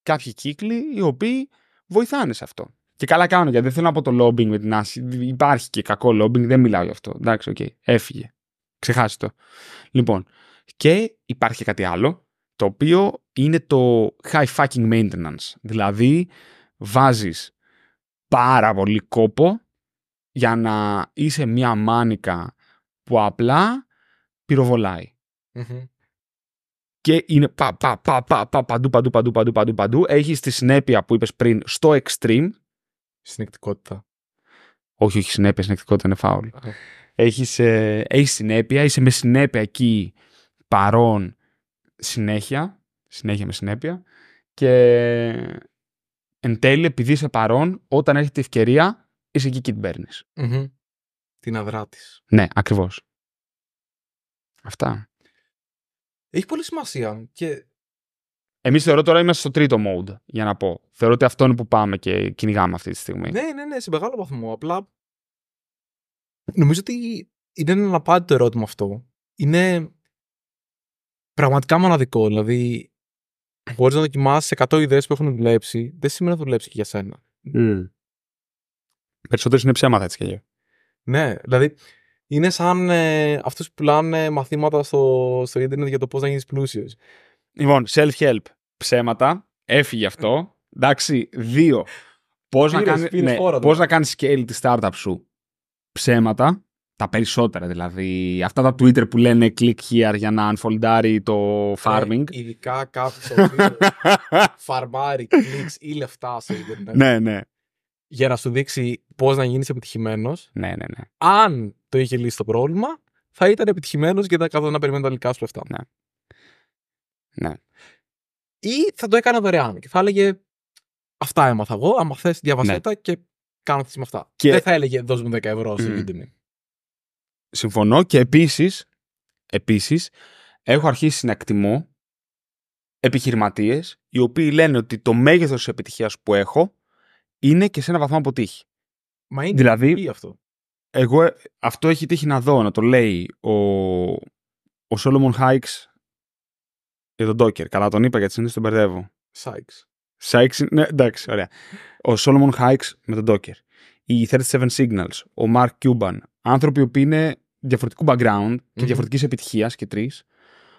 κάποιοι κύκλοι οι οποίοι βοηθάνε σε αυτό. Και καλά κάνω γιατί δεν θέλω να πω το lobbying με την Άση. Υπάρχει και κακό lobbying, δεν μιλάω γι' αυτό. Εντάξει, οκ, okay, έφυγε. Ξεχάσει το. Λοιπόν, και υπάρχει και κάτι άλλο, το οποίο είναι το high fucking maintenance. Δηλαδή, βάζεις πάρα πολύ κόπο για να είσαι μια μάνικα που απλά Και είναι πα, πα, πα, πα, πα, παντού, παντού, παντού, παντού, παντού, παντού. Έχεις τη συνέπεια που είπες πριν στο extreme, Συνεκτικότητα. Όχι, όχι συνέπεια, συνεκτικότητα είναι φάουλ. Okay. Έχεις, ε, έχεις συνέπεια, είσαι με συνέπεια εκεί παρόν συνέχεια, συνέχεια με συνέπεια και εν τέλει επειδή είσαι παρόν, όταν έρχεται η ευκαιρία είσαι εκεί και την παιρνει Την αδρά της. Ναι, ακριβώς. Αυτά. Έχει πολύ σημασία και Εμείς θεωρώ τώρα είμαστε στο τρίτο mode, για να πω. Θεωρώ ότι αυτό είναι που πάμε και κυνηγάμε αυτή τη στιγμή. Ναι, ναι, ναι, σε μεγάλο βαθμό. Απλά νομίζω ότι είναι ένα απάντητο ερώτημα αυτό. Είναι πραγματικά μοναδικό. Δηλαδή, μπορείς να δοκιμάσεις 100 ιδέες που έχουν δουλέψει, δεν σημαίνει να δουλέψει και για σένα. Mm. Περισσότερε είναι ψέματα έτσι και. αλλιώ. Ναι, δηλαδή είναι σαν ε, αυτούς που πουλάνε μαθήματα στο, στο Ιντερνετ για το πώς να γίνεις πλούσιος. Λοιπόν, self-help. Ψέματα. Έφυγε αυτό. Εντάξει, δύο. Πώς να κάνει ναι, να κάνεις scale τη startup σου. Ψέματα. Τα περισσότερα δηλαδή. Αυτά τα Twitter που λένε click here για να unfoldάρει το ε, farming. Ε, ειδικά κάποιο που φαρμάρει clicks ή λεφτά σε Ναι, ναι. Για να σου δείξει πώς να γίνεις επιτυχημένος. Ναι, ναι, ναι. Αν το είχε λύσει το πρόβλημα, θα ήταν επιτυχημένος και θα καθόταν να περιμένει τα λικά σου λεφτά. Ναι. ναι. Ή θα το έκανα δωρεάν και θα έλεγε Αυτά έμαθα εγώ. Άμα θες, διαβασέτα ναι. και κάνω τι με αυτά. Και... Δεν θα έλεγε δώσ' μου 10 ευρώ σε mm. τιμή. Συμφωνώ και επίσης επίσης, έχω αρχίσει να εκτιμώ επιχειρηματίες οι οποίοι λένε ότι το μέγεθος της επιτυχίας που έχω είναι και σε ένα βαθμό αποτύχει. Μα είναι δηλαδή, αυτό. Εγώ αυτό έχει τύχει να δω, να το λέει ο, ο Solomon Hikes για τον Ντόκερ. Καλά, τον είπα γιατί συνήθως τον μπερδεύω. Σάιξ. Σάιξ, ναι, εντάξει, ωραία. Ο Σόλμον Hikes με τον Ντόκερ. Οι 37 Signals. Ο Μαρκ Cuban. Άνθρωποι που είναι διαφορετικού background mm-hmm. και διαφορετικής επιτυχίας και τρεις.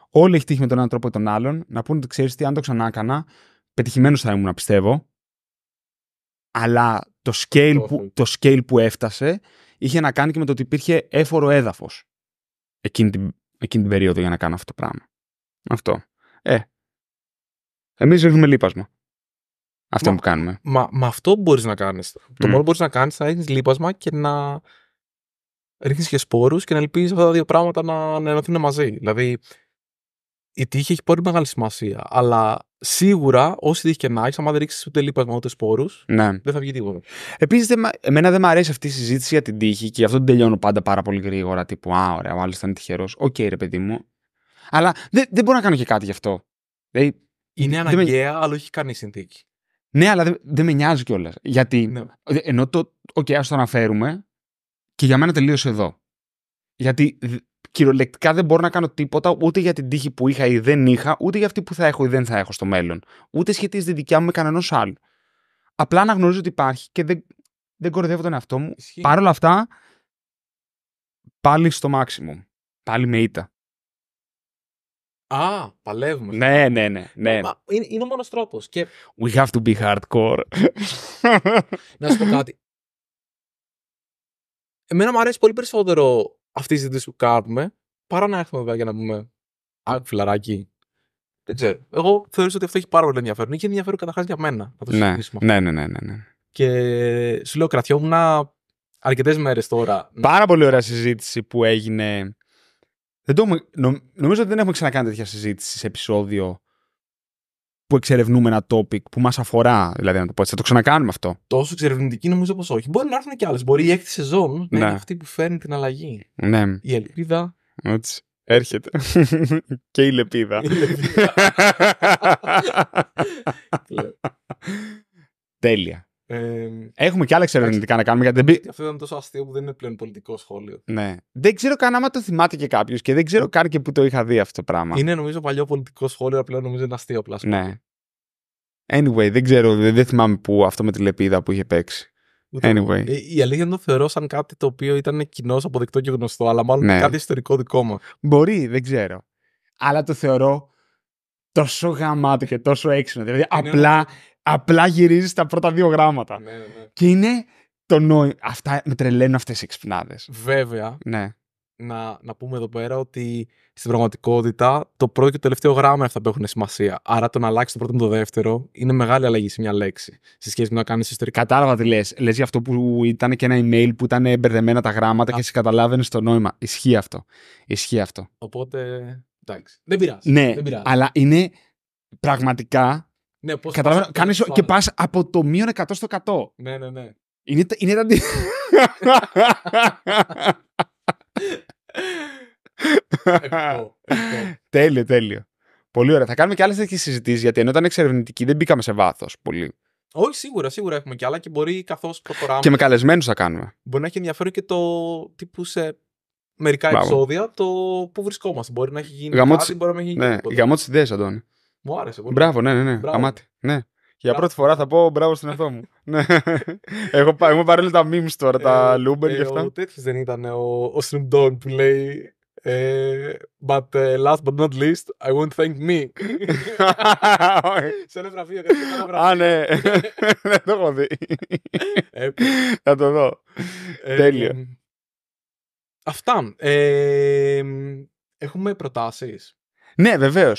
Όλοι έχει τύχει με τον έναν τρόπο ή τον άλλον να πούνε ότι ξέρεις τι, αν το ξανά έκανα, πετυχημένος θα ήμουν, πιστεύω. Αλλά το scale, που, scale που έφτασε είχε να κάνει και με το ότι υπήρχε έφορο έδαφος εκείνη, εκείνη την περίοδο για να κάνω αυτό το πράγμα. Αυτό. Ε. Εμείς ρίχνουμε λίπασμα. Αυτό που κάνουμε. Μα, μα αυτό μπορείς να κάνεις. Το μόνο που μπορείς να κάνεις είναι να ρίχνεις λίπασμα και να ρίχνεις και σπόρους και να ελπίζεις αυτά τα δύο πράγματα να, να ενωθούν μαζί. Δηλαδή, η τύχη έχει πολύ μεγάλη σημασία. Αλλά σίγουρα, όσοι τύχη και να έχεις, άμα δεν ρίξεις ούτε λίπασμα ούτε σπόρους, ναι. δεν θα βγει τίποτα. Επίσης, εμένα δεν μου αρέσει αυτή η συζήτηση για την τύχη και γι' αυτό την τελειώνω πάντα πάρα πολύ γρήγορα. Τύπου, Α, ωραία, ο άλλο τυχερός. Οκ, ρε παιδί μου, αλλά δεν, δεν μπορώ να κάνω και κάτι γι' αυτό. Δηλαδή, είναι αναγκαία, με... αλλά όχι κανείς συνθήκη. Ναι, αλλά δεν, δεν με νοιάζει κιόλας. Γιατί ναι. ενώ το. Οκ, okay, ας το αναφέρουμε και για μένα τελείωσε εδώ. Γιατί κυριολεκτικά δεν μπορώ να κάνω τίποτα ούτε για την τύχη που είχα ή δεν είχα, ούτε για αυτή που θα έχω ή δεν θα έχω στο μέλλον. Ούτε σχετίζεται η δικιά μου με κανένας άλλο. Απλά να γνωρίζω ότι υπάρχει και δεν, δεν τον εαυτό μου. Παρ' όλα αυτά, πάλι στο maximum. Πάλι με ήττα. Α, παλεύουμε. Ναι, ναι, ναι, ναι. ναι. είναι, ο μόνος τρόπος. Και... We have to be hardcore. να σου πω κάτι. Εμένα μου αρέσει πολύ περισσότερο αυτή η συζήτηση που κάνουμε παρά να έρθουμε εδώ για να πούμε Α, φιλαράκι. Δεν ξέρω. Εγώ θεωρώ ότι αυτό έχει πάρα πολύ ενδιαφέρον. Είχε ενδιαφέρον καταρχάς για μένα να το ναι. συζητήσουμε. Ναι, ναι, ναι, ναι, ναι. Και σου λέω, κρατιόμουν αρκετές μέρες τώρα. Πάρα πολύ ωραία συζήτηση που έγινε δεν το, νομίζω ότι δεν έχουμε ξανακάνει τέτοια συζήτηση σε επεισόδιο που εξερευνούμε ένα topic που μας αφορά. Δηλαδή, να το πω έτσι. Θα το ξανακάνουμε αυτό. Τόσο εξερευνητική νομίζω πως όχι. Μπορεί να έρθουν και άλλες. Μπορεί η έκτη σεζόν να ναι. είναι αυτή που φέρνει την αλλαγή. Ναι. Η ελπίδα. Έτσι. Έρχεται. και η λεπίδα. Η λεπίδα. Τέλεια. Ε, Έχουμε και άλλα εξερευνητικά να κάνουμε. Γιατί δεν... Αυτό ήταν τόσο αστείο που δεν είναι πλέον πολιτικό σχόλιο. Ναι. Δεν ξέρω καν άμα το θυμάται και κάποιος και δεν ξέρω καν και πού το είχα δει αυτό το πράγμα. Είναι νομίζω παλιό πολιτικό σχόλιο, απλά νομίζω είναι αστείο πλάσμα. Ναι. Anyway, δεν ξέρω, δεν, θυμάμαι που αυτό με τη λεπίδα που είχε παίξει. anyway. Ε, η αλήθεια είναι το θεωρώ σαν κάτι το οποίο ήταν κοινός, αποδεκτό και γνωστό, αλλά μάλλον ναι. κάτι ιστορικό δικό μου. Μπορεί, δεν ξέρω. Αλλά το θεωρώ τόσο γαμάτο και τόσο έξυπνο. Δηλαδή, ναι, ναι, απλά, ναι. απλά γυρίζεις τα πρώτα δύο γράμματα. Και είναι το νόημα. Αυτά με τρελαίνουν αυτές οι εξυπνάδες. Βέβαια. Ναι. Να, να πούμε εδώ πέρα ότι στην πραγματικότητα το πρώτο και το τελευταίο γράμμα είναι αυτά που έχουν σημασία. Άρα το να αλλάξεις το πρώτο με το δεύτερο είναι μεγάλη αλλαγή σε μια λέξη σε σχέση με να κάνεις ιστορικά. Κατάλαβα τι λες. Λες για αυτό που ήταν και ένα email που ήταν μπερδεμένα τα γράμματα και σε καταλάβαινες το νόημα. Ισχύει αυτό. Ισχύει αυτό. Οπότε Εντάξει. Δεν πειράζει. Ναι, αλλά είναι πραγματικά. Ναι, Καταλαβαίνω, κάνει και πας από το μείον 100 στο 100. Ναι, ναι, ναι. Είναι, είναι τα. τέλειο, τέλειο. Πολύ ωραία. Θα κάνουμε και άλλες τέτοιες συζητήσεις γιατί ενώ ήταν εξερευνητική δεν μπήκαμε σε βάθος πολύ. Όχι, σίγουρα, σίγουρα έχουμε κι άλλα και μπορεί καθώς προχωράμε. Και με καλεσμένους θα κάνουμε. Μπορεί να έχει ενδιαφέρον και το τύπου σε μερικά Μπράβο. επεισόδια το πού βρισκόμαστε. Μπορεί να έχει γίνει Γαμώτης... κάτι, μπορεί να έχει γίνει ναι. Γαμώτσι ιδέες, Αντώνη. Μου άρεσε πολύ. Μπράβο, ναι, ναι, ναι. ναι. Για πρώτη φορά θα πω μπράβο στον εαυτό μου. ναι. Εγώ πάρει όλα τα memes τώρα, τα Λούμπερ και ε, αυτά. Ο τέτοιος δεν ήταν ο, ο Snoop που λέει ε, but ε, last but not least, I won't thank me. Σε ένα βραβείο, Α, ναι. Δεν το έχω δει. Θα το δω. Τέλεια. Αυτά. Ε, έχουμε προτάσεις. Ναι, βεβαίως.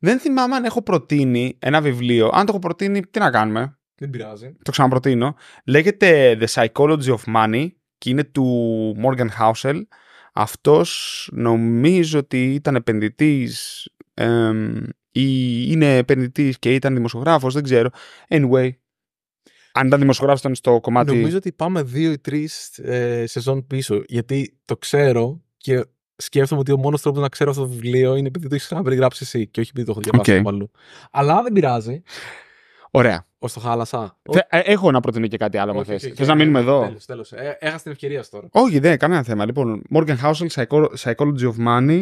Δεν θυμάμαι αν έχω προτείνει ένα βιβλίο. Αν το έχω προτείνει, τι να κάνουμε. Δεν πειράζει. Το ξαναπροτείνω. Λέγεται The Psychology of Money και είναι του Morgan Housel. Αυτός νομίζω ότι ήταν επενδυτής ή είναι επενδυτής και ήταν δημοσιογράφος, δεν ξέρω. Anyway, αν ήταν δημοσιογράφο, στο κομμάτι. Νομίζω ότι πάμε δύο ή τρεις ε, σεζόν πίσω. Γιατί το ξέρω και σκέφτομαι ότι ο μόνος τρόπος να ξέρω αυτό το βιβλίο είναι επειδή το έχεις ξαναπεριγράψει εσύ και όχι επειδή το έχω διαβάσει okay. αλλού. Αλλά δεν πειράζει. Ωραία. Ως το χάλασα. Θε, ε, έχω να προτείνω και κάτι άλλο, okay, okay, Θε να μείνουμε ναι, εδώ. Τέλος, Ε, την ευκαιρία τώρα. Όχι, δεν, κανένα θέμα. Λοιπόν, Morgan Housel, Psychology of Money.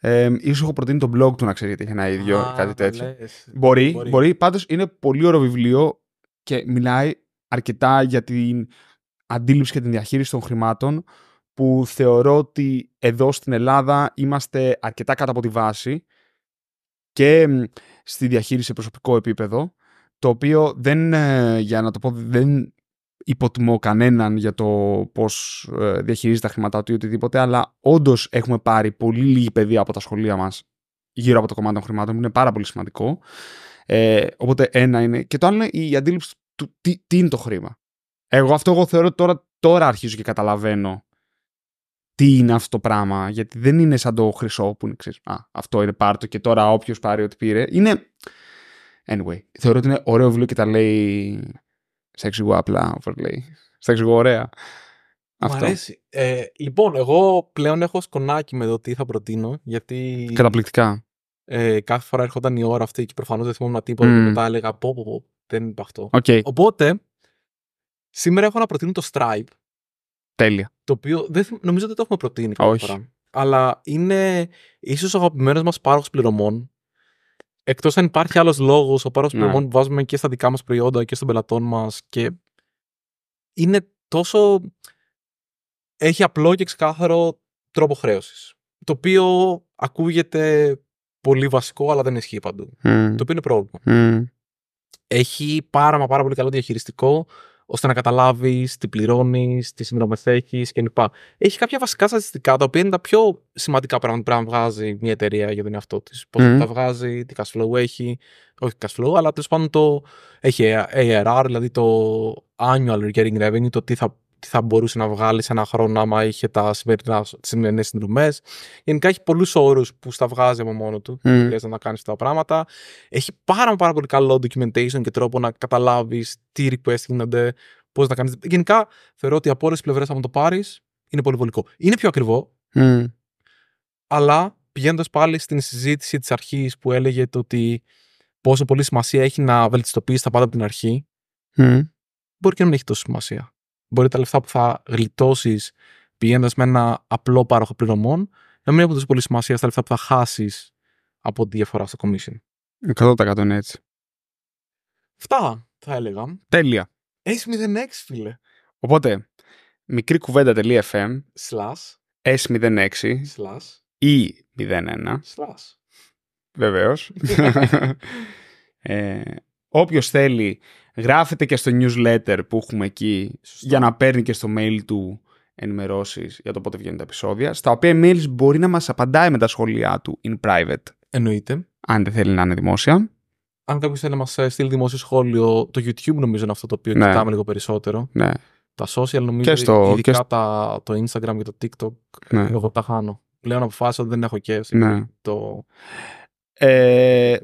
Ε, ίσως έχω προτείνει το blog του να ξέρει γιατί είχε ένα ίδιο, κάτι τέτοιο. Μπορεί, μπορεί. μπορεί. είναι πολύ ωραίο βιβλίο και μιλάει αρκετά για την αντίληψη και την διαχείριση των χρημάτων που θεωρώ ότι εδώ στην Ελλάδα είμαστε αρκετά κάτω από τη βάση και στη διαχείριση σε προσωπικό επίπεδο το οποίο δεν, ε, για να το πω, δεν υποτιμώ κανέναν για το πώς ε, διαχειρίζει τα χρήματά του ή οτιδήποτε, αλλά όντως έχουμε πάρει πολύ λίγη παιδεία από τα σχολεία μας γύρω από το κομμάτι των χρημάτων, που είναι πάρα πολύ σημαντικό. Ε, οπότε ένα είναι. Και το άλλο είναι η αντίληψη του τι, είναι το χρήμα. Εγώ αυτό εγώ θεωρώ τώρα, τώρα αρχίζω και καταλαβαίνω τι είναι αυτό το πράγμα. Γιατί δεν είναι σαν το χρυσό που είναι Α, αυτό είναι πάρτο και τώρα όποιος πάρει ό,τι πήρε. Είναι. Anyway, θεωρώ ότι είναι ωραίο βιβλίο και τα λέει. Σε εξηγώ απλά, όπως λέει. Σε εξηγώ ωραία. Μ' αυτό. αρέσει. Ε, λοιπόν, εγώ πλέον έχω σκονάκι με το τι θα προτείνω. Γιατί... Καταπληκτικά ε, κάθε φορά έρχονταν η ώρα αυτή και προφανώς δεν θυμόμουν τίποτα. Mm. Και μετά έλεγα πω, πω, πω δεν είπα αυτό. Okay. Οπότε, σήμερα έχω να προτείνω το Stripe. Τέλεια. Το οποίο δεν, νομίζω δεν το έχουμε προτείνει κάποια Όχι. φορά. Αλλά είναι ίσως ο αγαπημένος μας πάροχος πληρωμών. Εκτός αν υπάρχει άλλος λόγος, ο πάροχος ναι. πληρωμών που βάζουμε και στα δικά μας προϊόντα και στον πελατών μας. Και είναι τόσο. Έχει απλό και ξεκάθαρο τρόπο χρέωσης. Το οποίο ακούγεται πολύ βασικό, αλλά δεν ισχύει παντού. Το οποίο είναι πρόβλημα. Έχει πάρα μα πάρα πολύ καλό διαχειριστικό, ώστε να καταλάβεις τι πληρώνεις, τι συνδρομεθέχεις κλπ. Έχει κάποια βασικά στατιστικά τα οποία είναι τα πιο σημαντικά πράγματα που πρέπει να βγάζει μια εταιρεία για τον εαυτό της. Πώς mm. τα βγάζει, τι cash flow έχει. Όχι cash flow, αλλά τέλος πάντων το έχει ARR, δηλαδή το annual recurring revenue, το τι θα τι θα μπορούσε να βγάλεις σε ένα χρόνο άμα είχε τα σημερινά, τις συνδρομές. Γενικά έχει πολλούς όρους που στα βγάζει από μόνο του, mm. να κάνεις τα πράγματα. Έχει πάρα, πάρα πολύ καλό documentation και τρόπο να καταλάβεις τι request γίνονται, πώς να κάνεις. Γενικά θεωρώ ότι από όλες τις πλευρές άμα το πάρεις είναι πολύ βολικό. Είναι πιο ακριβό, αλλά πηγαίνοντας πάλι στην συζήτηση της αρχής που έλεγε το ότι πόσο πολύ σημασία έχει να βελτιστοποιήσει τα πάντα από την αρχή, mm. μπορεί και να μην έχει τόσο σημασία μπορεί τα λεφτά που θα γλιτώσεις πηγαίνοντας με ένα απλό πάροχο πληρωμών να μην έχουν τόσο πολύ σημασία στα λεφτά που θα χάσεις από τη διαφορά στο commission. 100% είναι έτσι. Αυτά θα έλεγα. Τέλεια. S06, φίλε. Οπότε, μικρή κουβέντα.fm slash S06 slash e 01 slash. Βεβαίως. ε, Όποιος θέλει, γράφεται και στο newsletter που έχουμε εκεί για να παίρνει και στο mail του ενημερώσεις για το πότε βγαίνουν τα επεισόδια. Στα οποία mails μπορεί να μας απαντάει με τα σχόλιά του in private. Εννοείται. Αν δεν θέλει να είναι δημόσια. Αν κάποιος θέλει να μας ε, στείλει δημόσιο σχόλιο, το YouTube νομίζω είναι αυτό το οποίο ναι. κοιτάμε λίγο περισσότερο. Ναι. Τα social νομίζω και στο, ειδικά το Instagram και το TikTok. Ναι. Εγώ τα χάνω. Πλέον αποφάσισα ότι δεν έχω και το. Ε,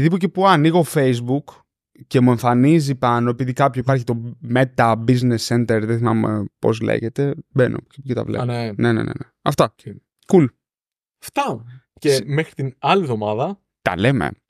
επειδή που και που ανοίγω Facebook και μου εμφανίζει πάνω, επειδή κάποιο υπάρχει το Meta Business Center, δεν θυμάμαι πώς λέγεται, μπαίνω και τα βλέπω. ναι. ναι, ναι, ναι. ναι. Αυτά. Κουλ. Cool. Αυτά. Και μέχρι την άλλη εβδομάδα. Τα λέμε.